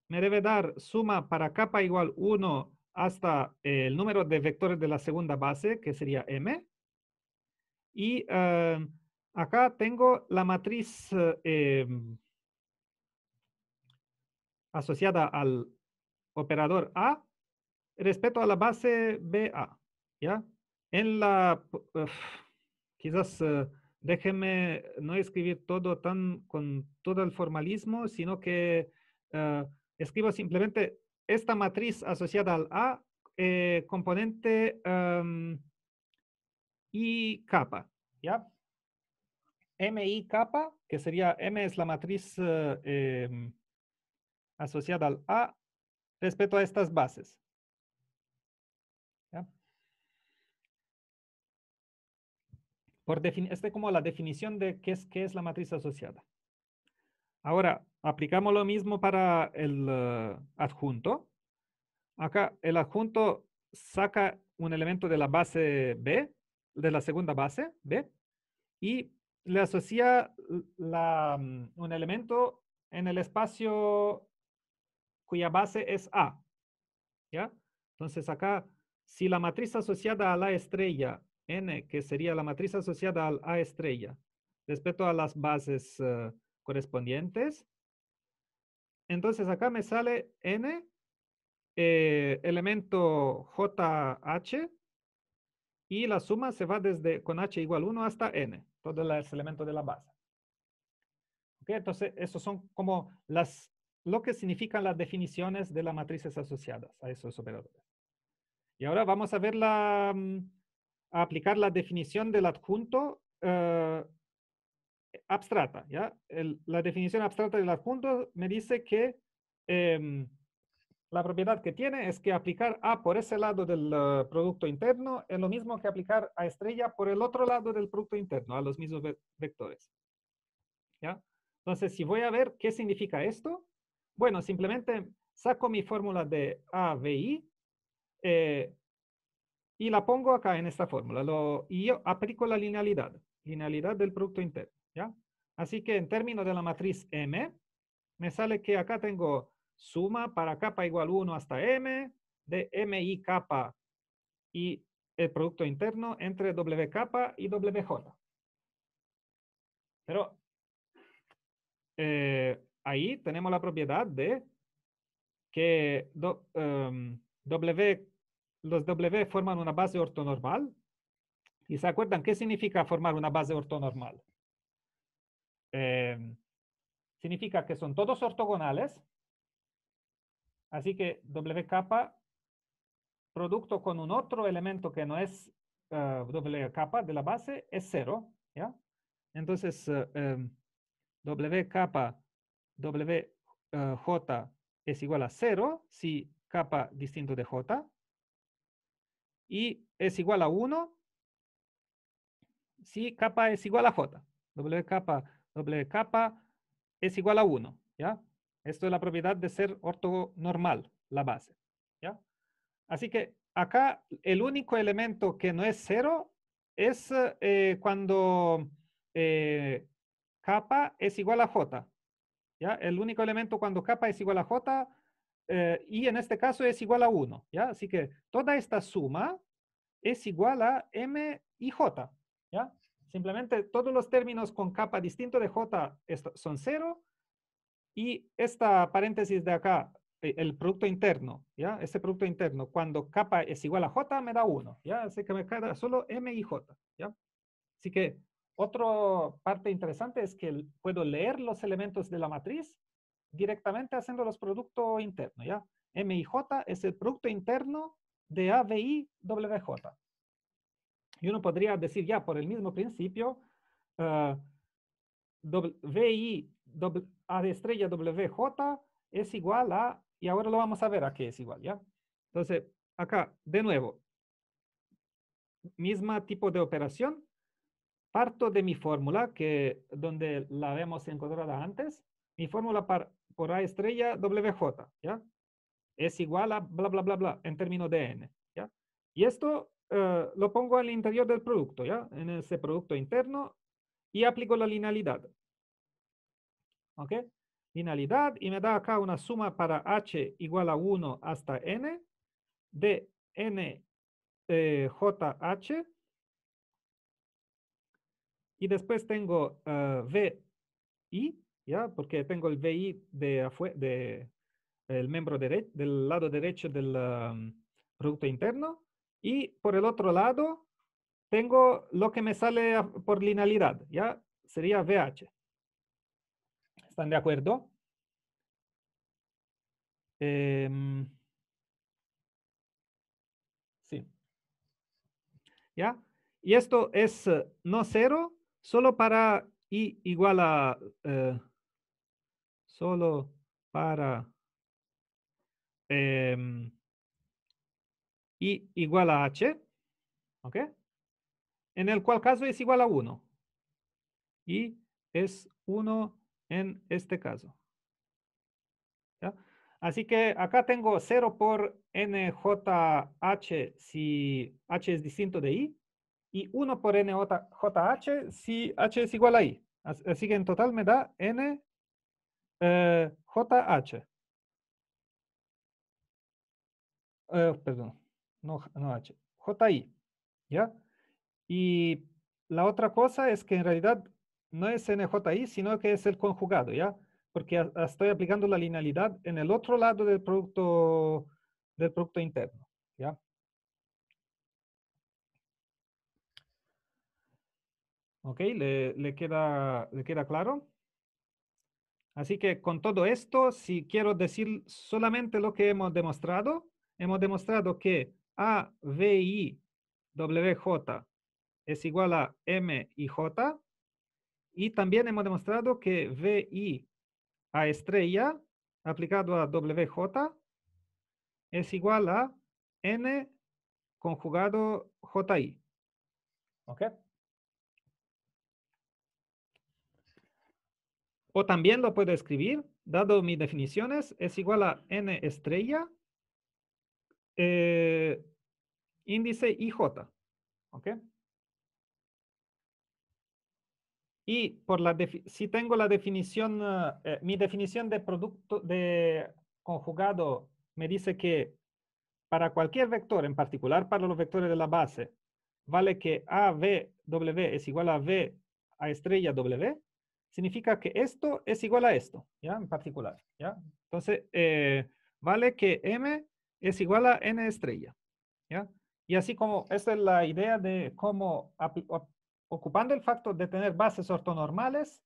me debe dar suma para k igual 1 hasta el número de vectores de la segunda base, que sería m. Y acá tengo la matriz em, asociada al operador A respecto a la base BA. ¿ya? En la, quizás ah, déjenme no escribir todo tan con todo el formalismo, sino que eh, escribo simplemente esta matriz asociada al A, eh, componente um, I capa, ¿ya? MI capa, que sería M es la matriz eh, em, asociada al A respecto a estas bases. Por esta es como la definición de qué es, qué es la matriz asociada. Ahora, aplicamos lo mismo para el eh, adjunto. Acá el adjunto saca un elemento de la base B, de la segunda base B, y le asocia mm, un elemento en el espacio cuya base es A. ¿ya? Entonces acá, si la matriz asociada a la estrella n, eh, que sería la matriz asociada al A estrella, respecto a las bases eh, correspondientes. Entonces acá me sale n, eh, elemento jh, y la suma se va desde con h igual 1 hasta n, todo el elemento de la base. entonces, eso son como las, lo que significan las definiciones de las matrices asociadas a esos operadores. Y ahora vamos a ver la, mm, aplicar la definición del adjunto eh, abstrata. ¿ya? la definición abstrata del adjunto me dice que em, la propiedad que tiene es que aplicar A por ese lado del eh, producto interno es lo mismo que aplicar a estrella por el otro lado del producto interno, a los mismos vectores. ¿Ya? Entonces, si voy a ver qué significa esto, bueno, simplemente saco mi fórmula de AVI, eh, y la pongo acá en esta fórmula. Lo, y yo aplico la linealidad, linealidad del producto interno. ¿ya? Así que en términos de la matriz M, me sale que acá tengo suma para K igual 1 hasta M, de M y y el producto interno entre W capa y WJ. Pero eh, ahí tenemos la propiedad de que em, W los W forman una base ortonormal. ¿Y se acuerdan qué significa formar una base ortonormal? Em, significa que son todos ortogonales. Así que WK, producto con un otro elemento que no es uh, eh, WK de la base, es cero. Entonces, eh, em, w WK, WJ eh, es igual a cero si K distinto de J y es igual a 1 si K es igual a J. W capa W capa es igual a 1, ¿ya? Esto es la propiedad de ser ortonormal, la base, ¿ya? Así que acá el único elemento que no es cero es eh, cuando eh, capa es igual a J, ¿ya? El único elemento cuando K es igual a J eh, y en este caso es igual a 1, ¿ya? Así que toda esta suma es igual a m y j, ¿ya? Simplemente todos los términos con capa distinto de j son 0 y esta paréntesis de acá, eh, el producto interno, ¿ya? Este producto interno, cuando capa es igual a j, me da 1, ¿ya? Así que me queda solo m y j, ¿ya? Así que otra parte interesante es que puedo leer los elementos de la matriz directamente haciendo los productos internos, ¿ya? MIJ es el producto interno de AVIWJ. Y uno podría decir ya por el mismo principio, uh, eh, VI A de estrella WJ es igual a, y ahora lo vamos a ver a qué es igual, ¿ya? Entonces, acá, de nuevo, misma tipo de operación, parto de mi fórmula, que donde la habíamos encontrado antes, mi fórmula para por A estrella WJ, ¿ya? Es igual a bla, bla, bla, bla, en términos de N, ¿ya? Y esto eh, lo pongo al interior del producto, ¿ya? En ese producto interno y aplico la linealidad. ¿Ok? Linealidad y me da acá una suma para H igual a 1 hasta N de N JH eh, y después tengo eh, V VI ¿ya? Porque tengo el VI de, de el miembro del lado derecho del um, Producto Interno y por el otro lado tengo lo que me sale por linealidad, ¿ya? Sería VH. ¿Están de acuerdo? Em, sí. ¿Ya? Y esto es eh, no cero, solo para i igual a... Eh, solo para em, i igual a h, ¿ok? En el cual caso es igual a 1. Y es 1 en este caso. Así que acá tengo 0 por njh si h es distinto de i y 1 por njh si h es igual a i. Así que en total me da n eh, э, JH. Э, perdón, no, no H. JI. ¿Ya? Y la otra cosa es que en realidad no es NJI, sino que es el conjugado, ¿ya? Porque estoy aplicando la linealidad en el otro lado del producto, del producto interno, ¿ya? ¿Ok? ¿Le, le, queda, ¿Le queda claro? Así que con todo esto, si quiero decir solamente lo que hemos demostrado, hemos demostrado que AVIWJ es igual a M y J. Y también hemos demostrado que VI a estrella aplicado a WJ es igual a N conjugado JI. ¿Ok? O también lo puedo escribir, dado mis definiciones, es igual a n estrella eh, índice ij. ¿Ok? Y por la si tengo la definición, ah, eh, mi definición de producto de conjugado me dice que para cualquier vector, en particular para los vectores de la base, vale que w es igual a V a estrella W significa que esto es igual a esto, ¿ya? En particular, ¿ya? Entonces, eh, vale que M es igual a N estrella, ¿ya? Y así como, esta es la idea de cómo, ocupando el factor de tener bases ortonormales,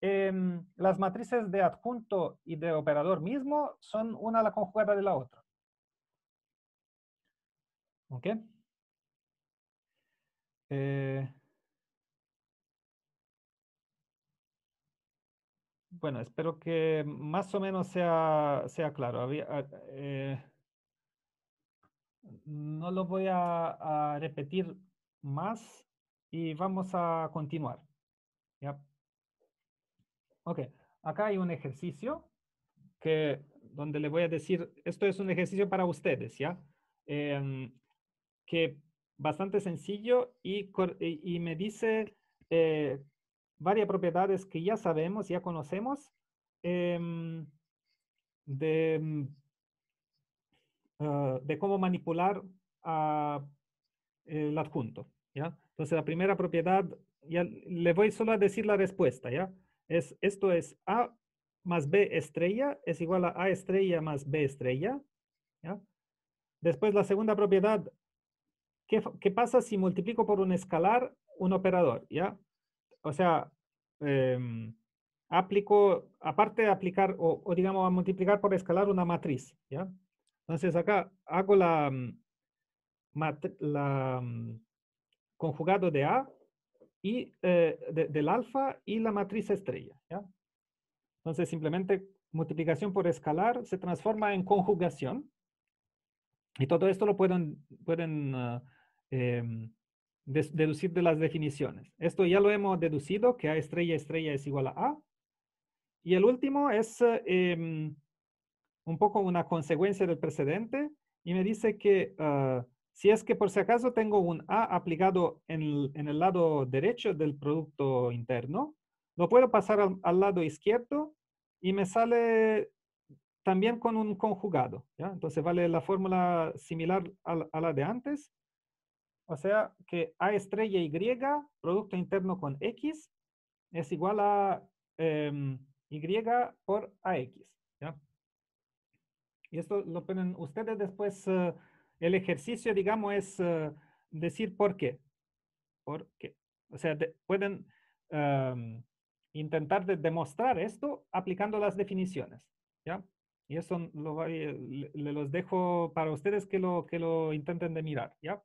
em, las matrices de adjunto y de operador mismo son una la conjugada de la otra. ¿Ok? Eh, bueno, espero que más o menos sea, claro. Ah, eh, no lo voy a, repetir más y vamos a continuar. Ok, acá hay un ejercicio que, donde le voy a decir, esto es un ejercicio para ustedes, ¿ya? Eh, que bastante sencillo y, me dice eh, varias propiedades que ya sabemos, ya conocemos, em, mm, ah, de, cómo manipular el adjunto. ¿ya? Entonces, la primera propiedad, ya le voy solo a decir la respuesta. ¿ya? Es, esto es A más B estrella es igual a A estrella más B estrella. ¿ya? Después, la segunda propiedad, ¿qué, ¿qué pasa si multiplico por un escalar un operador? ¿ya? o sea, em, aplico, aparte de aplicar o, digamos a multiplicar por escalar una matriz, Entonces acá hago la, mm, la mm, conjugado de A y eh, del alfa y la matriz estrella, Entonces simplemente multiplicación por escalar se transforma en conjugación y todo esto lo pueden, pueden ah, em, deducir de las definiciones. Esto ya lo hemos deducido, que A estrella estrella es igual a A. Y el último es em, un poco una consecuencia del precedente y me dice que ah, si es que por si acaso tengo un A aplicado en el, lado derecho del producto interno, lo puedo pasar al, lado izquierdo y me sale también con un conjugado. Entonces vale la fórmula similar a la de antes, o sea que A estrella Y, producto interno con X, es igual a em, Y por AX. ¿ya? Y esto lo pueden ustedes después. Eh, el ejercicio, digamos, es eh, decir por qué. ¿Por qué? O sea, pueden em, intentar de demostrar esto aplicando las definiciones. ¿ya? Y eso lo, le, le los dejo para ustedes que lo, que lo intenten de mirar. ¿ya?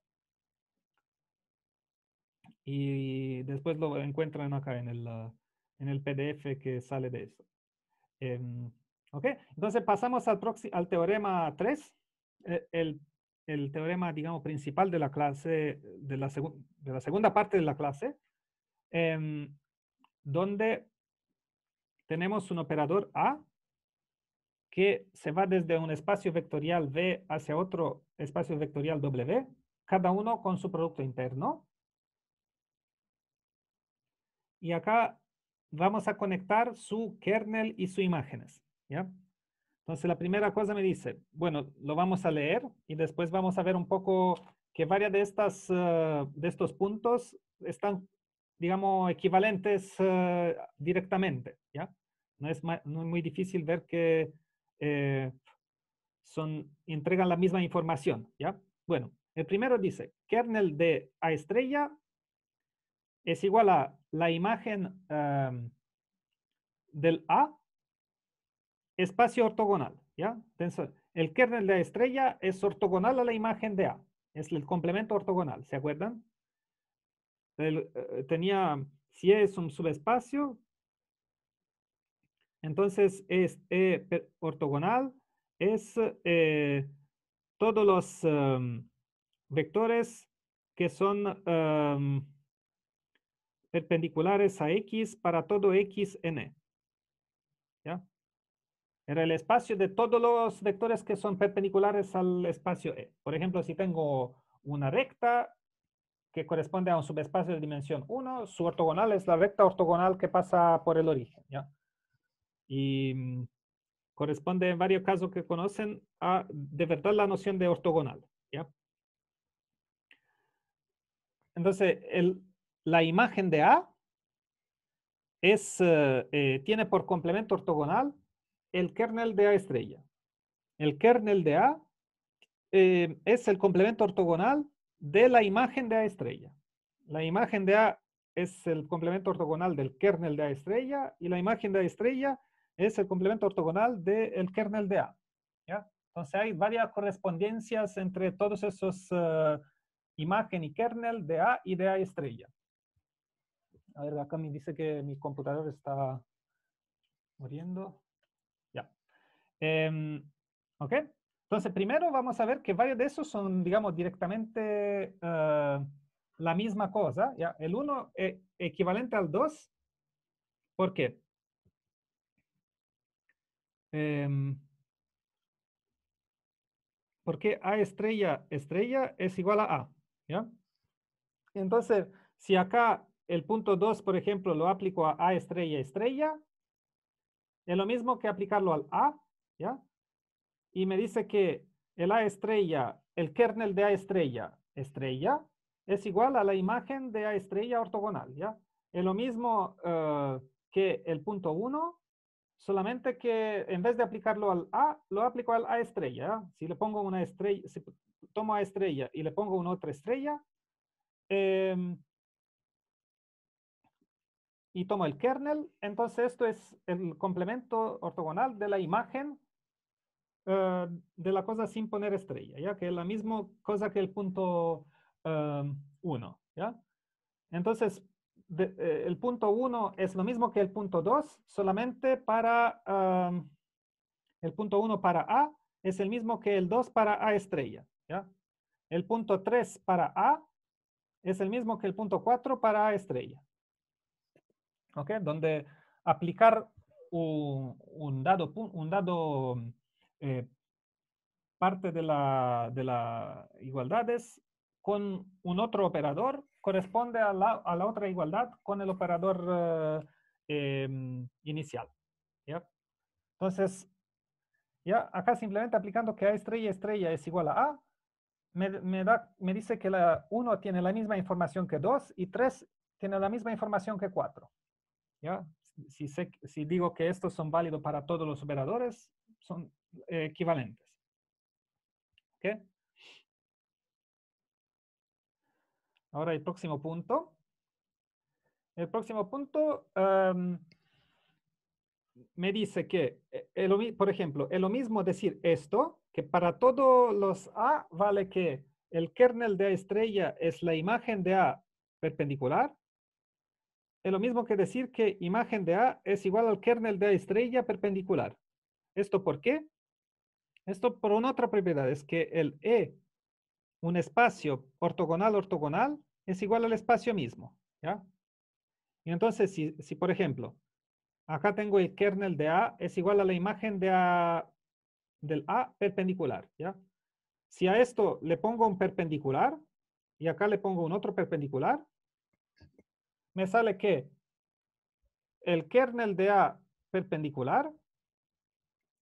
y después lo encuentran acá en el, ah, PDF que sale de eso. Em, ok, entonces pasamos al, al teorema 3, eh, el, teorema, digamos, principal de la clase, de la, de la segunda parte de la clase, em, donde tenemos un operador A que se va desde un espacio vectorial B hacia otro espacio vectorial W, cada uno con su producto interno y acá vamos a conectar su kernel y sus imágenes. ¿ya? Entonces la primera cosa me dice, bueno, lo vamos a leer y después vamos a ver un poco que varias de, estas, eh, de estos puntos están, digamos, equivalentes eh, directamente. ¿ya? No, es muy difícil ver que eh, son, entregan la misma información. ¿ya? Bueno, el primero dice, kernel de A estrella es igual a la imagen del A espacio ortogonal, ¿ya? Entonces, el kernel de la estrella es ortogonal a la imagen de A. Es el complemento ortogonal, ¿se acuerdan? Eh, tenía, si es un subespacio, entonces es e, ortogonal, es eh, todos los vectores que son perpendiculares a X para todo X n. ¿Ya? Era el espacio de todos los vectores que son perpendiculares al espacio E. Por ejemplo, si tengo una recta que corresponde a un subespacio de dimensión 1, su ortogonal es la recta ortogonal que pasa por el origen. Y mm, corresponde en varios casos que conocen a de verdad la noción de ortogonal. ¿ya? Entonces, el, la imagen de A es, eh, eh, tiene por complemento ortogonal el kernel de A estrella. El kernel de A eh, es el complemento ortogonal de la imagen de A estrella. La imagen de A es el complemento ortogonal del kernel de A estrella y la imagen de A estrella es el complemento ortogonal del kernel de A. Entonces hay varias correspondencias entre todos esos imagen y kernel de A y de A estrella. A ver, acá me dice que mi computador está muriendo. Ya. Em, ok. Entonces, primero vamos a ver que varios de esos son, digamos, directamente eh, la misma cosa. ¿ya? El 1 es equivalente al 2. ¿Por qué? Em, porque A estrella, estrella es igual a A. ¿ya? Entonces, si acá el punto 2, por ejemplo, lo aplico a A estrella estrella. Es lo mismo que aplicarlo al A, ¿ya? Y me dice que el A estrella, el kernel de A estrella, estrella, es igual a la imagen de A estrella ortogonal, ¿ya? Es lo mismo eh, que el punto 1, solamente que en vez de aplicarlo al A, lo aplico al A estrella, Si le pongo una estrella, si tomo A estrella y le pongo una otra estrella, em, y tomo el kernel, entonces esto es el complemento ortogonal de la imagen eh, de la cosa sin poner estrella, ya que es la misma cosa que el punto 1, eh, Entonces, eh, el punto 1 es lo mismo que el punto 2, solamente para el punto 1 para A es el mismo que el 2 para A estrella. ¿ya? El punto 3 para A es el mismo que el punto 4 para A estrella. Donde aplicar un, dado, un dado eh, parte de las de la igualdades con un otro operador corresponde a la, a la otra igualdad con el operador eh, em, inicial. Entonces, ya acá simplemente aplicando que A estrella estrella es igual a A, me, da, me dice que la 1 tiene la misma información que 2 y 3 tiene la misma información que 4. Si, digo que estos son válidos para todos los operadores, son eh, equivalentes. Ahora el próximo punto. El próximo punto em, me dice que, eh, por ejemplo, es lo mismo decir esto, que para todos los A vale que el kernel de A estrella es la imagen de A perpendicular, es lo mismo que decir que imagen de A es igual al kernel de A estrella perpendicular. ¿Esto por qué? Esto por una otra propiedad, es que el E, un espacio ortogonal-ortogonal, es igual al espacio mismo. ¿ya? Y entonces, si, por ejemplo, acá tengo el kernel de A, es igual a la imagen de A, del A perpendicular. ¿ya? Si a esto le pongo un perpendicular, y acá le pongo un otro perpendicular, me sale que el kernel de A perpendicular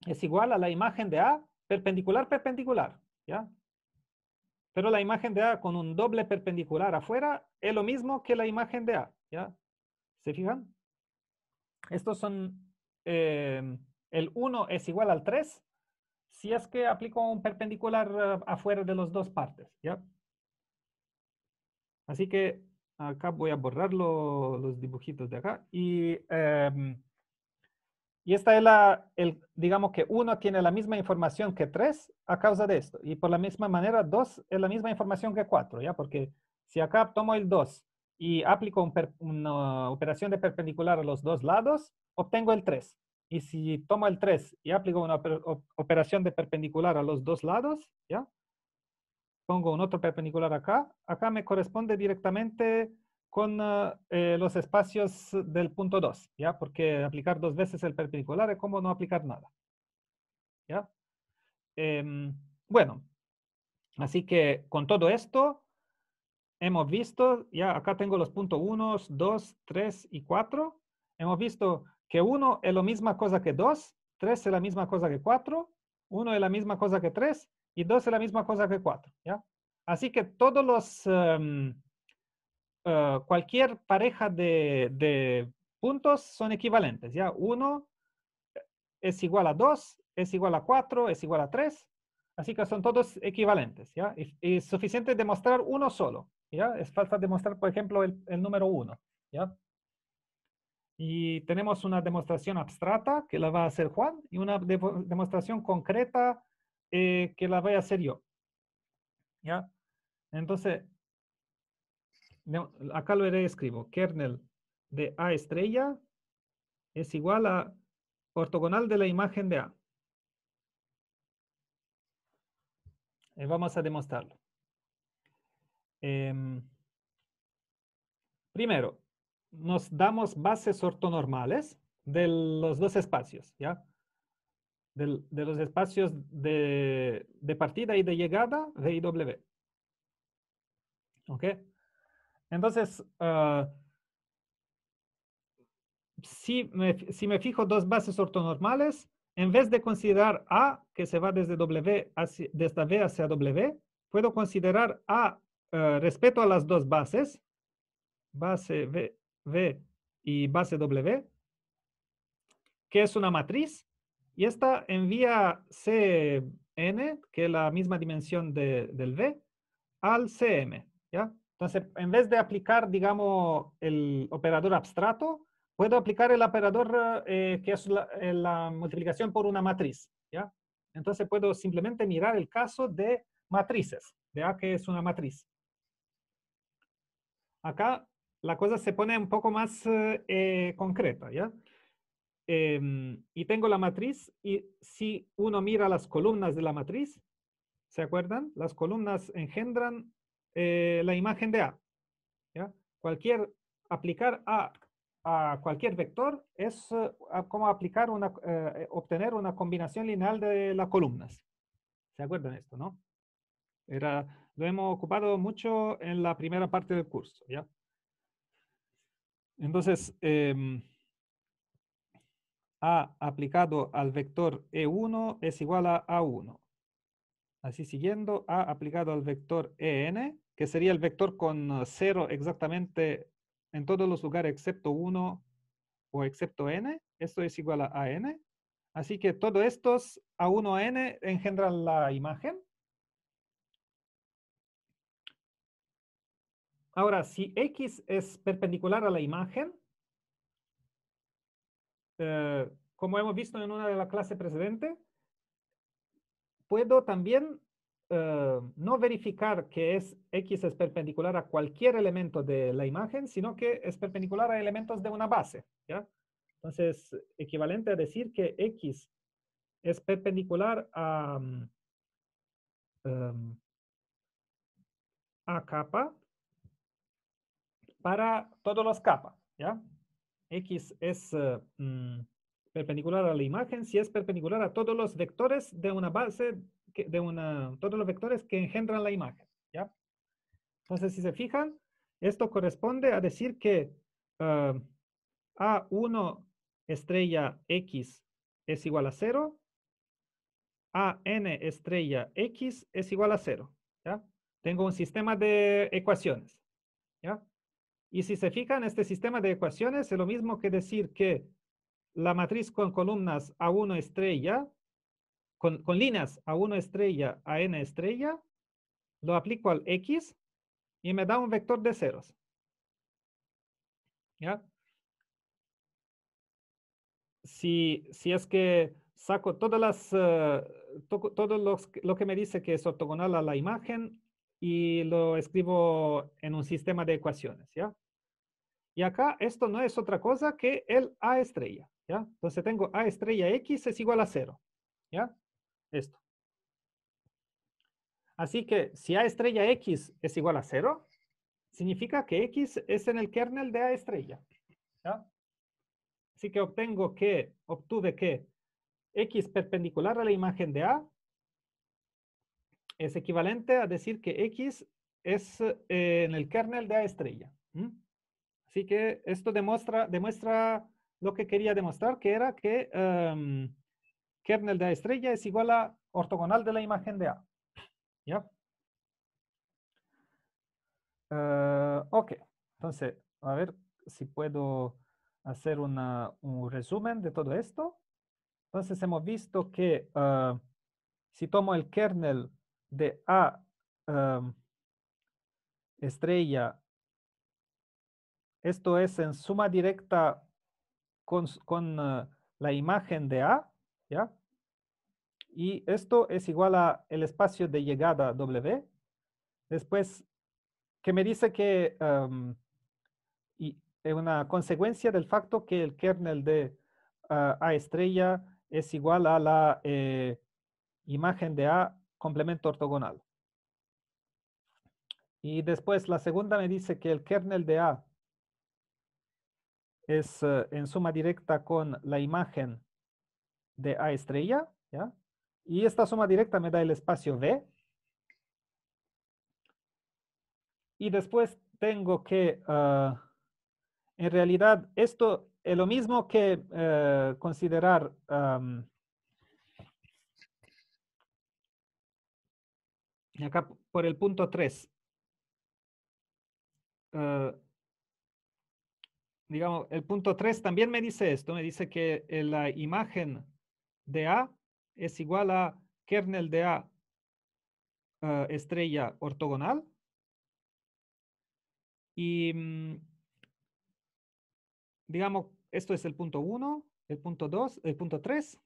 es igual a la imagen de A perpendicular, perpendicular, ¿ya? Pero la imagen de A con un doble perpendicular afuera es lo mismo que la imagen de A, ¿ya? ¿Se fijan? Estos son, eh, el 1 es igual al 3 si es que aplico un perpendicular eh, afuera de las dos partes, ¿ya? Así que Acá voy a borrar los dibujitos de acá. Em, y, esta es la, el, digamos que uno tiene la misma información que tres a causa de esto. Y por la misma manera, dos es la misma información que cuatro, ¿ya? Porque si acá tomo el 2 y aplico una operación de perpendicular a los dos lados, obtengo el 3. Y si tomo el 3 y aplico una operación de perpendicular a los dos lados, ¿ya? pongo un otro perpendicular acá, acá me corresponde directamente con eh, eh, los espacios del punto 2, ¿ya? Porque aplicar dos veces el perpendicular es ¿eh? como no aplicar nada, ¿ya? Em, bueno, así que con todo esto hemos visto, ya acá tengo los puntos 1, 2, 3 y 4, hemos visto que 1 es la misma cosa que 2, 3 es la misma cosa que 4, 1 es la misma cosa que 3 y dos es la misma cosa que 4, ¿ya? Así que todos los, em, eh, cualquier pareja de, puntos son equivalentes, ¿ya? 1 eh, es igual a 2, es igual a 4, es igual a 3, así que son todos equivalentes, ¿ya? Y, es suficiente demostrar uno solo, ¿ya? Es falta demostrar, por ejemplo, el, el número 1, ¿ya? Y tenemos una demostración abstracta que la va a hacer Juan y una demostración concreta eh, que la vaya a hacer yo. ¿Ya? Entonces, acá lo escribo. Kernel de A estrella es igual a ortogonal de la imagen de A. Eh, vamos a demostrarlo. Em, primero, nos damos bases ortonormales de los dos espacios, ¿ya? de, los espacios de, partida y de llegada de W. ¿Ok? Entonces, ah, si, me, si me fijo dos bases ortonormales, en vez de considerar A, que se va desde, w hacia, desde hacia W, puedo considerar A ah, respecto a las dos bases, base v y base W, que es una matriz, y esta envía Cn, que es la misma dimensión del V, al Cm. ¿ya? Entonces, en vez de aplicar, digamos, el operador abstracto, puedo aplicar el operador eh, que es eh, la, multiplicación por una matriz. ¿ya? Entonces, puedo simplemente mirar el caso de matrices, de A que es una matriz. Acá la cosa se pone un poco más eh, concreta. ¿ya? Em, y tengo la matriz y si uno mira las columnas de la matriz, ¿se acuerdan? Las columnas engendran eh, la imagen de A. ¿ya? Cualquier, aplicar A a cualquier vector es eh, como aplicar una, eh, obtener una combinación lineal de las columnas. ¿Se acuerdan esto, no? Era, lo hemos ocupado mucho en la primera parte del curso, ¿ya? Entonces, em, a aplicado al vector E1 es igual a A1. Así siguiendo, A aplicado al vector EN, que sería el vector con 0 exactamente en todos los lugares excepto 1 o excepto n, esto es igual a, n. Así que todos estos A1 a n engendran la imagen. Ahora, si x es perpendicular a la imagen, eh, como hemos visto en una de las clases precedentes, puedo también eh, no verificar que es X es perpendicular a cualquier elemento de la imagen, sino que es perpendicular a elementos de una base. Entonces, equivalente a decir que X es perpendicular a, mm, em, a capa para todos los capas, ¿ya? X es eh, mm, perpendicular a la imagen si es perpendicular a todos los vectores de una base, de una, todos los vectores que engendran la imagen. ¿ya? Entonces, si se fijan, esto corresponde a decir que eh, A1 estrella X es igual a 0, AN estrella X es igual a 0. ¿ya? Tengo un sistema de ecuaciones. ¿ya? Y si se fijan, este sistema de ecuaciones es lo mismo que decir que la matriz con columnas a 1 estrella, con, líneas a 1 estrella a n estrella, lo aplico al x y me da un vector de ceros. ¿Ya? Si, si es que saco todas las, eh, todo lo que me dice que es ortogonal a la imagen y lo escribo en un sistema de ecuaciones, ¿ya? Y acá esto no es otra cosa que el A estrella. ¿ya? Entonces tengo A estrella X es igual a cero, ¿ya? Esto. Así que si A estrella X es igual a cero, significa que X es en el kernel de A estrella. ¿ya? Así que obtengo que, obtuve que X perpendicular a la imagen de A es equivalente a decir que X es eh, en el kernel de A estrella. Así que esto demuestra, demuestra lo que quería demostrar, que era que em, kernel de A estrella es igual a ortogonal de la imagen de A. ¿Ya? Eh, ok, entonces, a ver si puedo hacer un resumen de todo esto. Entonces, hemos visto que eh, si tomo el kernel de A em, estrella esto es en suma directa con, eh, la imagen de A, ¿ya? Y esto es igual a el espacio de llegada W. Después, que me dice que em, y es una consecuencia del facto que el kernel de eh, A estrella es igual a la eh, imagen de A complemento ortogonal. Y después la segunda me dice que el kernel de A es eh, en suma directa con la imagen de A estrella, ¿ya? Y esta suma directa me da el espacio B. Y después tengo que, ah, en realidad, esto es lo mismo que eh, considerar acá por el punto 3 digamos, el punto 3 también me dice esto, me dice que eh, la imagen de A es igual a kernel de A ah, estrella ortogonal. Y, mm, digamos, esto es el punto 1, el punto 2, el punto 3.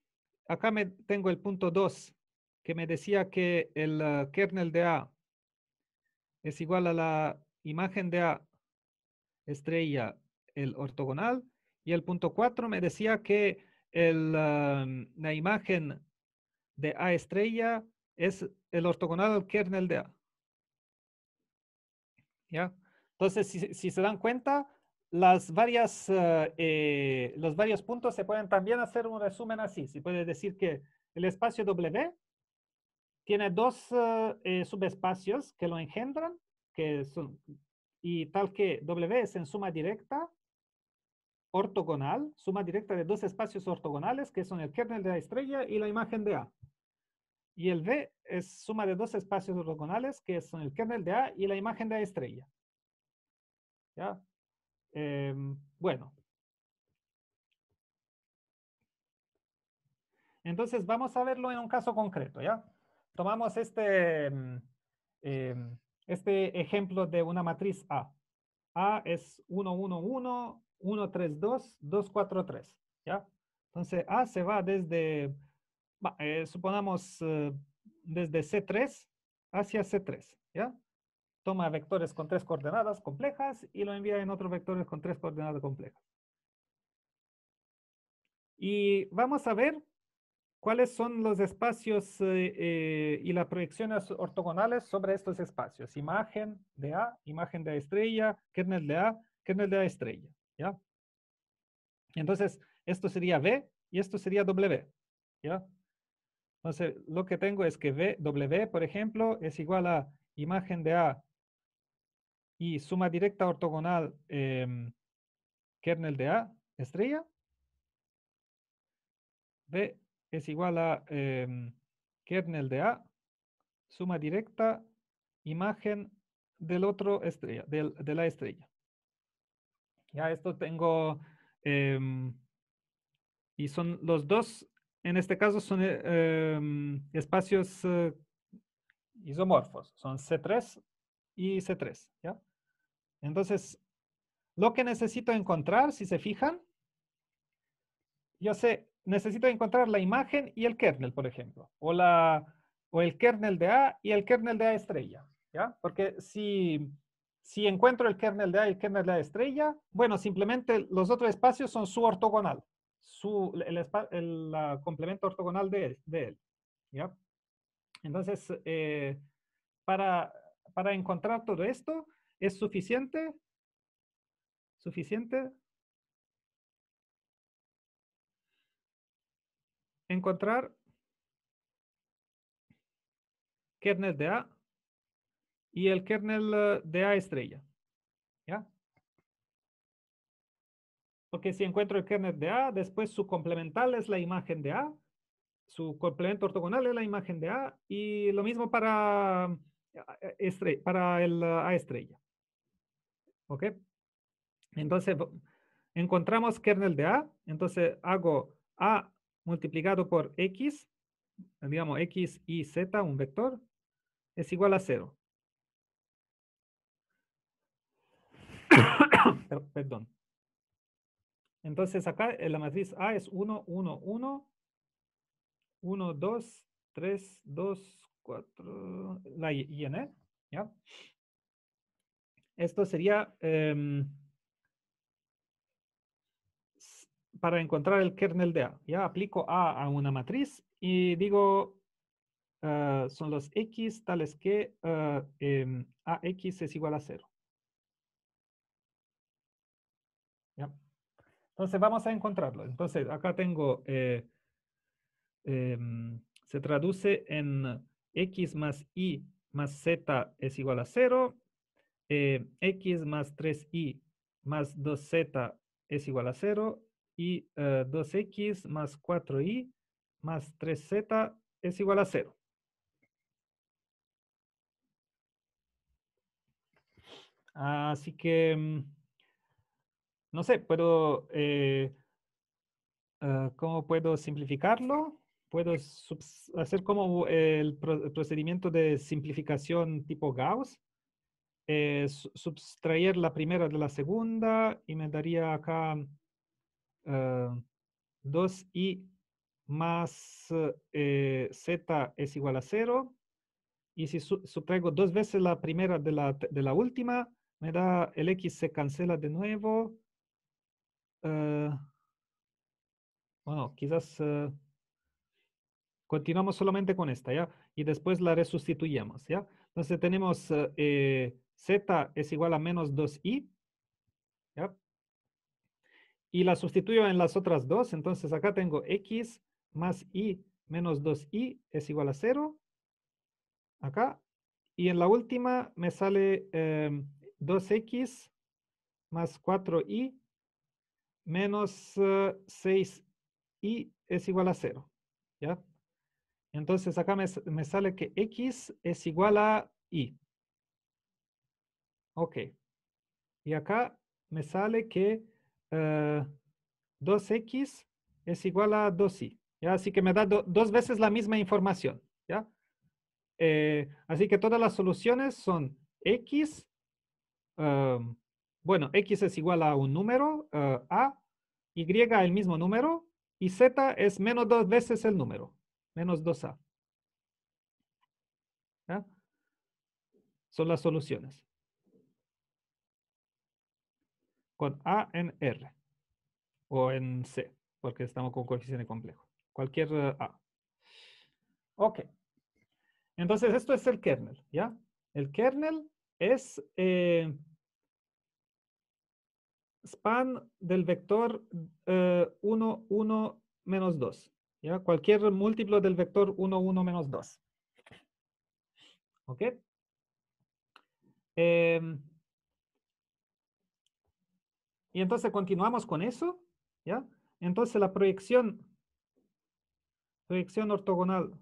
Acá me tengo el punto 2, que me decía que el ah, kernel de A es igual a la imagen de A estrella el ortogonal. Y el punto 4 me decía que um, la imagen de A estrella es el ortogonal al kernel de A. ¿Ya? Entonces, si, se dan cuenta, las varias, uh, eh, los varios puntos se pueden también hacer un resumen así. Se puede decir que el espacio W tiene dos uh, eh, subespacios que lo engendran, que son, y tal que W es en suma directa ortogonal, suma directa de dos espacios ortogonales, que son el kernel de la estrella y la imagen de A. Y el B es suma de dos espacios ortogonales, que son el kernel de A y la imagen de A estrella. ¿Ya? Em, bueno. Entonces vamos a verlo en un caso concreto, ¿ya? Tomamos este, em, em, este ejemplo de una matriz A. A es 1, 1, 1, 1, 3, 2, 2, 4, 3. ¿Ya? Entonces A se va desde, eh, eh, desde C3 hacia C3. ¿Ya? Toma vectores con tres coordenadas complejas y lo envía en otros vectores con tres coordenadas complejas. Y vamos a ver cuáles son los espacios eh, eh, y las proyecciones ortogonales sobre estos espacios. Imagen de A, imagen de A estrella, kernel de A, kernel de A estrella. ¿ya? Entonces, esto sería B y esto sería W, ¿ya? Entonces, lo que tengo es que v, W, por ejemplo, es igual a imagen de A y suma directa ortogonal em, kernel de A estrella. B es igual a em, kernel de A, suma directa, imagen del otro estrella, de la estrella. Ya esto tengo, em, y son los dos, en este caso son eh, em, espacios eh, isomorfos, son C3 y C3. ¿ya? Entonces, lo que necesito encontrar, si se fijan, yo sé, necesito encontrar la imagen y el kernel, por ejemplo, o, la, o el kernel de A y el kernel de A estrella, ¿ya? Porque si si encuentro el kernel de A y el kernel de la estrella, bueno, simplemente los otros espacios son su ortogonal, su, el, complemento ortogonal de él. De él Entonces, eh, para, para encontrar todo esto, ¿es suficiente? ¿Suficiente? Encontrar kernel de A y el kernel eh, de A estrella. ¿Ya? Porque si encuentro el kernel de A, después su complemental es la imagen de A, su complemento ortogonal es la imagen de A, y lo mismo para, eh, para el eh, A estrella. ¿Ok? Entonces, encontramos kernel de A, entonces hago A multiplicado por X, digamos X, Y, Z, un vector, es igual a cero. (coughs) Perdón. Entonces acá eh, la matriz A es 1, 1, 1, 1, 2, 3, 2, 4, la IN, e, ¿ya? Esto sería em, para encontrar el kernel de A. Ya aplico A a una matriz y digo eh, son los X tales que eh, em, AX es igual a 0. Entonces vamos a encontrarlo. Entonces acá tengo, eh, em, se traduce en x más y más z es igual a 0, eh, x más 3y más 2z es igual a 0 y 2x eh, más 4y más 3z es igual a 0. Así que em, no sé, puedo, eh, ah, ¿cómo puedo simplificarlo? Puedo hacer como eh, el, procedimiento de simplificación tipo Gauss, eh, subtraer la primera de la segunda y me daría acá ah, dos 2i más eh, z es igual a 0. Y si su dos veces la primera de la, de la última, me da el x se cancela de nuevo eh, bueno, quizás eh, continuamos solamente con esta, ¿ya? Y después la resustituyamos, ¿ya? Entonces tenemos eh, z es igual a menos 2i, ¿ya? Y la sustituyo en las otras dos, entonces acá tengo x más y menos 2i es igual a 0, acá. Y en la última me sale 2x em, más 4i menos 6i eh, es igual a 0. ¿Ya? Entonces acá me, sale que x es igual a y. Ok. Y acá me sale que 2x eh, es igual a 2y. ¿ya? Así que me da dos veces la misma información. ¿ya? Eh, así que todas las soluciones son x, em, bueno, x es igual a un número, eh, a, y el mismo número, y z es menos dos veces el número, menos 2a. Son las soluciones. Con a en R o en C, porque estamos con coeficiente complejo. Cualquier eh, a. Ok. Entonces, esto es el kernel, ¿ya? El kernel es... Eh, span del vector 1, eh, 1, menos 2. ¿ya? Cualquier múltiplo del vector 1, 1, menos 2. ¿Ok? Em, y entonces continuamos con eso. ¿ya? Entonces la proyección, proyección ortogonal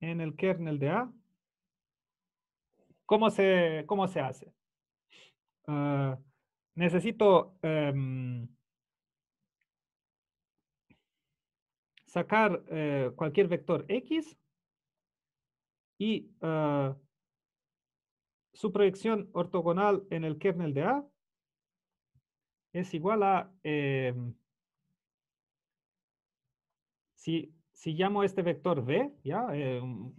en el kernel de A, ¿cómo se, cómo se hace? Ah, necesito em, sacar eh, cualquier vector X y ah, su proyección ortogonal en el kernel de A es igual a, em, si, llamo este vector V, ¿ya? Em,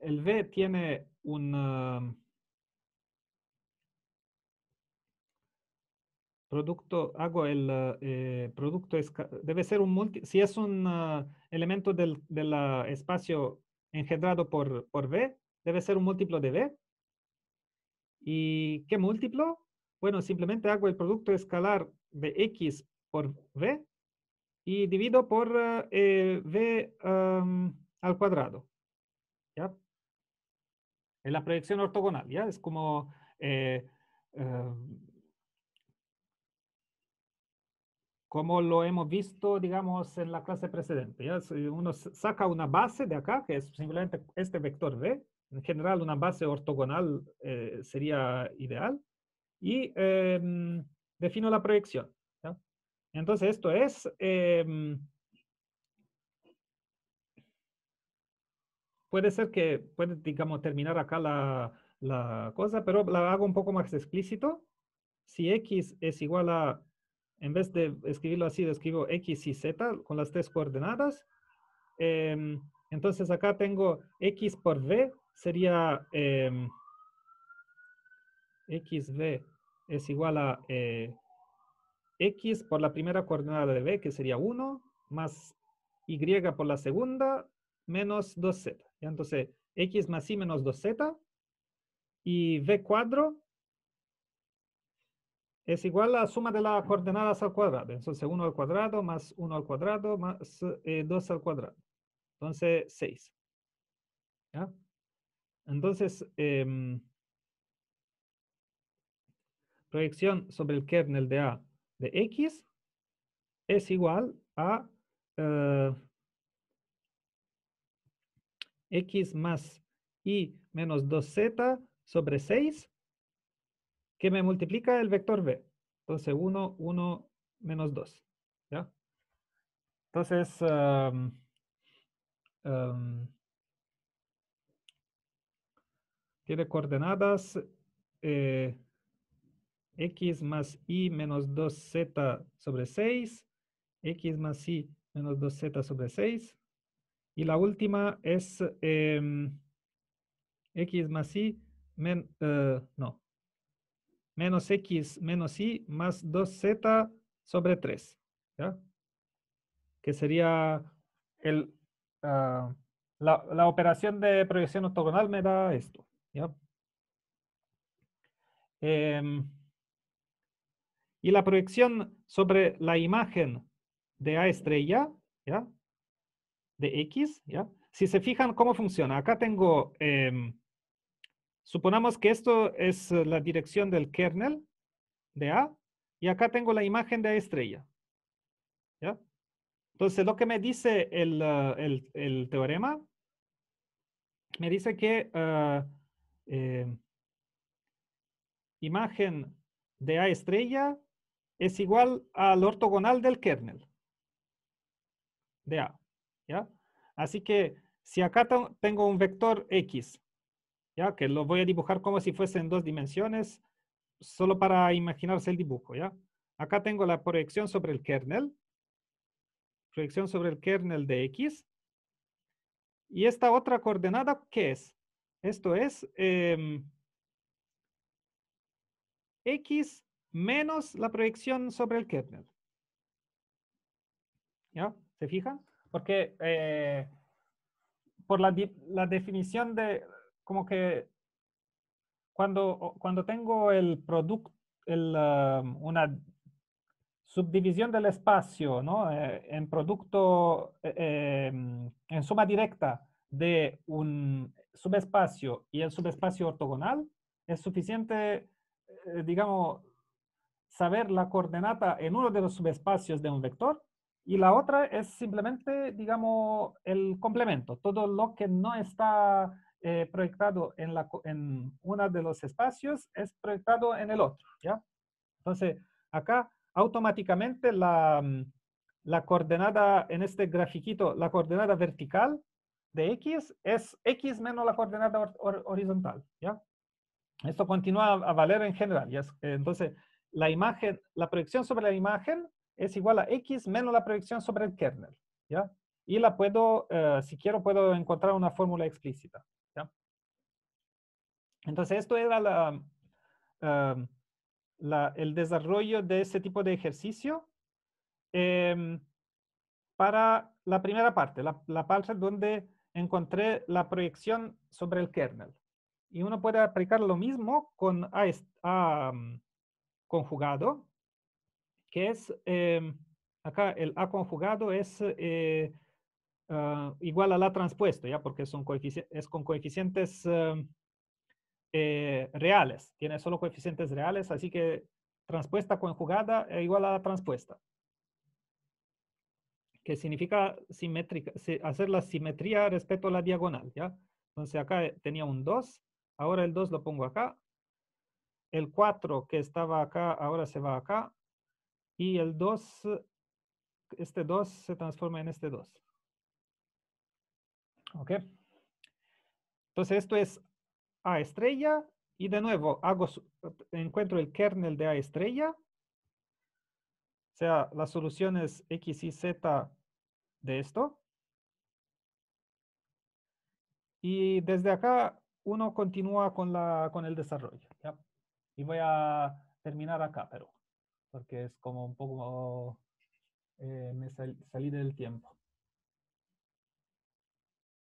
el V tiene un Producto, hago el eh, producto, debe ser un si es un ah, elemento del, espacio engendrado por, por debe ser un múltiplo de v. ¿Y qué múltiplo? Bueno, simplemente hago el producto escalar de X por V y divido por V ah, eh, al cuadrado. ¿Ya? Es la proyección ortogonal, ¿ya? Es como... Eh, como lo hemos visto, digamos, en la clase precedente. Uno saca una base de acá, que es simplemente este vector v, En general, una base ortogonal eh, sería ideal. Y em, defino la proyección. Entonces, esto es... Em, puede ser que, puede, digamos, terminar acá la, la cosa, pero la hago un poco más explícito. Si x es igual a en vez de escribirlo así, escribo x y z con las tres coordenadas. Em, entonces acá tengo x por v sería eh, em, xv es igual a eh, x por la primera coordenada de v, que sería 1, más y por la segunda, menos 2z. Entonces, x más y menos 2z, y v cuadro es igual a la suma de las coordenadas al cuadrado. Entonces 1 al cuadrado más 1 al cuadrado más 2 eh, al cuadrado. Entonces 6. ¿Ya? Entonces, em, proyección sobre el kernel de A de X es igual a eh, X más Y menos 2Z sobre 6 que me multiplica el vector b. Entonces 1, 1, menos 2. ¿ya? Entonces, em, em, tiene coordenadas eh, x más y menos 2z sobre 6, x más y menos 2z sobre 6. Y la última es em, x más y, menos, eh, no, menos x menos y más 2z sobre 3, ¿ya? Que sería el, ah, la, operación de proyección ortogonal me da esto, ¿ya? Em, y la proyección sobre la imagen de A estrella, ¿ya? De X, ¿ya? Si se fijan cómo funciona, acá tengo... Em, Suponamos que esto es eh, la dirección del kernel de A y acá tengo la imagen de A estrella. ¿Ya? Entonces, lo que me dice el, eh, teorema, me dice que eh, imagen de A estrella es igual al ortogonal del kernel de A. ¿ya? Así que si acá tengo un vector X ¿ya? Que lo voy a dibujar como si fuese en dos dimensiones, solo para imaginarse el dibujo, ¿ya? Acá tengo la proyección sobre el kernel, proyección sobre el kernel de X. Y esta otra coordenada, ¿qué es? Esto es em, X menos la proyección sobre el kernel. ¿Ya? ¿Se fijan? Porque eh, por la, la definición de como que cuando, cuando tengo el producto, el, ah, una subdivisión del espacio ¿no? Eh, en producto, eh, eh, mm, en suma directa de un subespacio y el subespacio ortogonal, es suficiente, digamos, saber la coordenada en uno de los subespacios de un vector y la otra es simplemente, digamos, el complemento, todo lo que no está eh, proyectado en, la, en uno de los espacios es proyectado en el otro, ¿ya? Entonces, acá automáticamente mm, la, coordenada, en este grafiquito, la coordenada vertical de X es X menos la coordenada horizontal, ¿ya? Esto continúa a valer en general, ¿ya? Eh, entonces, la imagen, la proyección sobre la imagen es igual a X menos la proyección sobre el kernel, ¿ya? Y la puedo, eh, si quiero, puedo encontrar una fórmula explícita. Entonces, esto era la, el desarrollo de ese tipo de ejercicio em, para la primera parte, la, parte donde encontré la proyección sobre el kernel. Y uno puede aplicar lo mismo con A, conjugado, que es, em, acá el A conjugado es eh, ah, igual al A transpuesto, ¿ya? porque son es con coeficientes em, eh, reales, tiene solo coeficientes reales, así que transpuesta conjugada es igual a la transpuesta, que significa simétrica, hacer la simetría respecto a la diagonal, ¿ya? Entonces acá eh, tenía un 2, ahora el 2 lo pongo acá, el 4 que estaba acá ahora se va acá, y el 2, este 2 se transforma en este 2. ¿Ok? Entonces esto es a estrella y de nuevo hago, encuentro el kernel de A estrella. O sea, las soluciones X y Z de esto. Y desde acá uno continúa con, la, con el desarrollo. Y voy a terminar acá, pero porque es como un poco, eh, me salí del tiempo.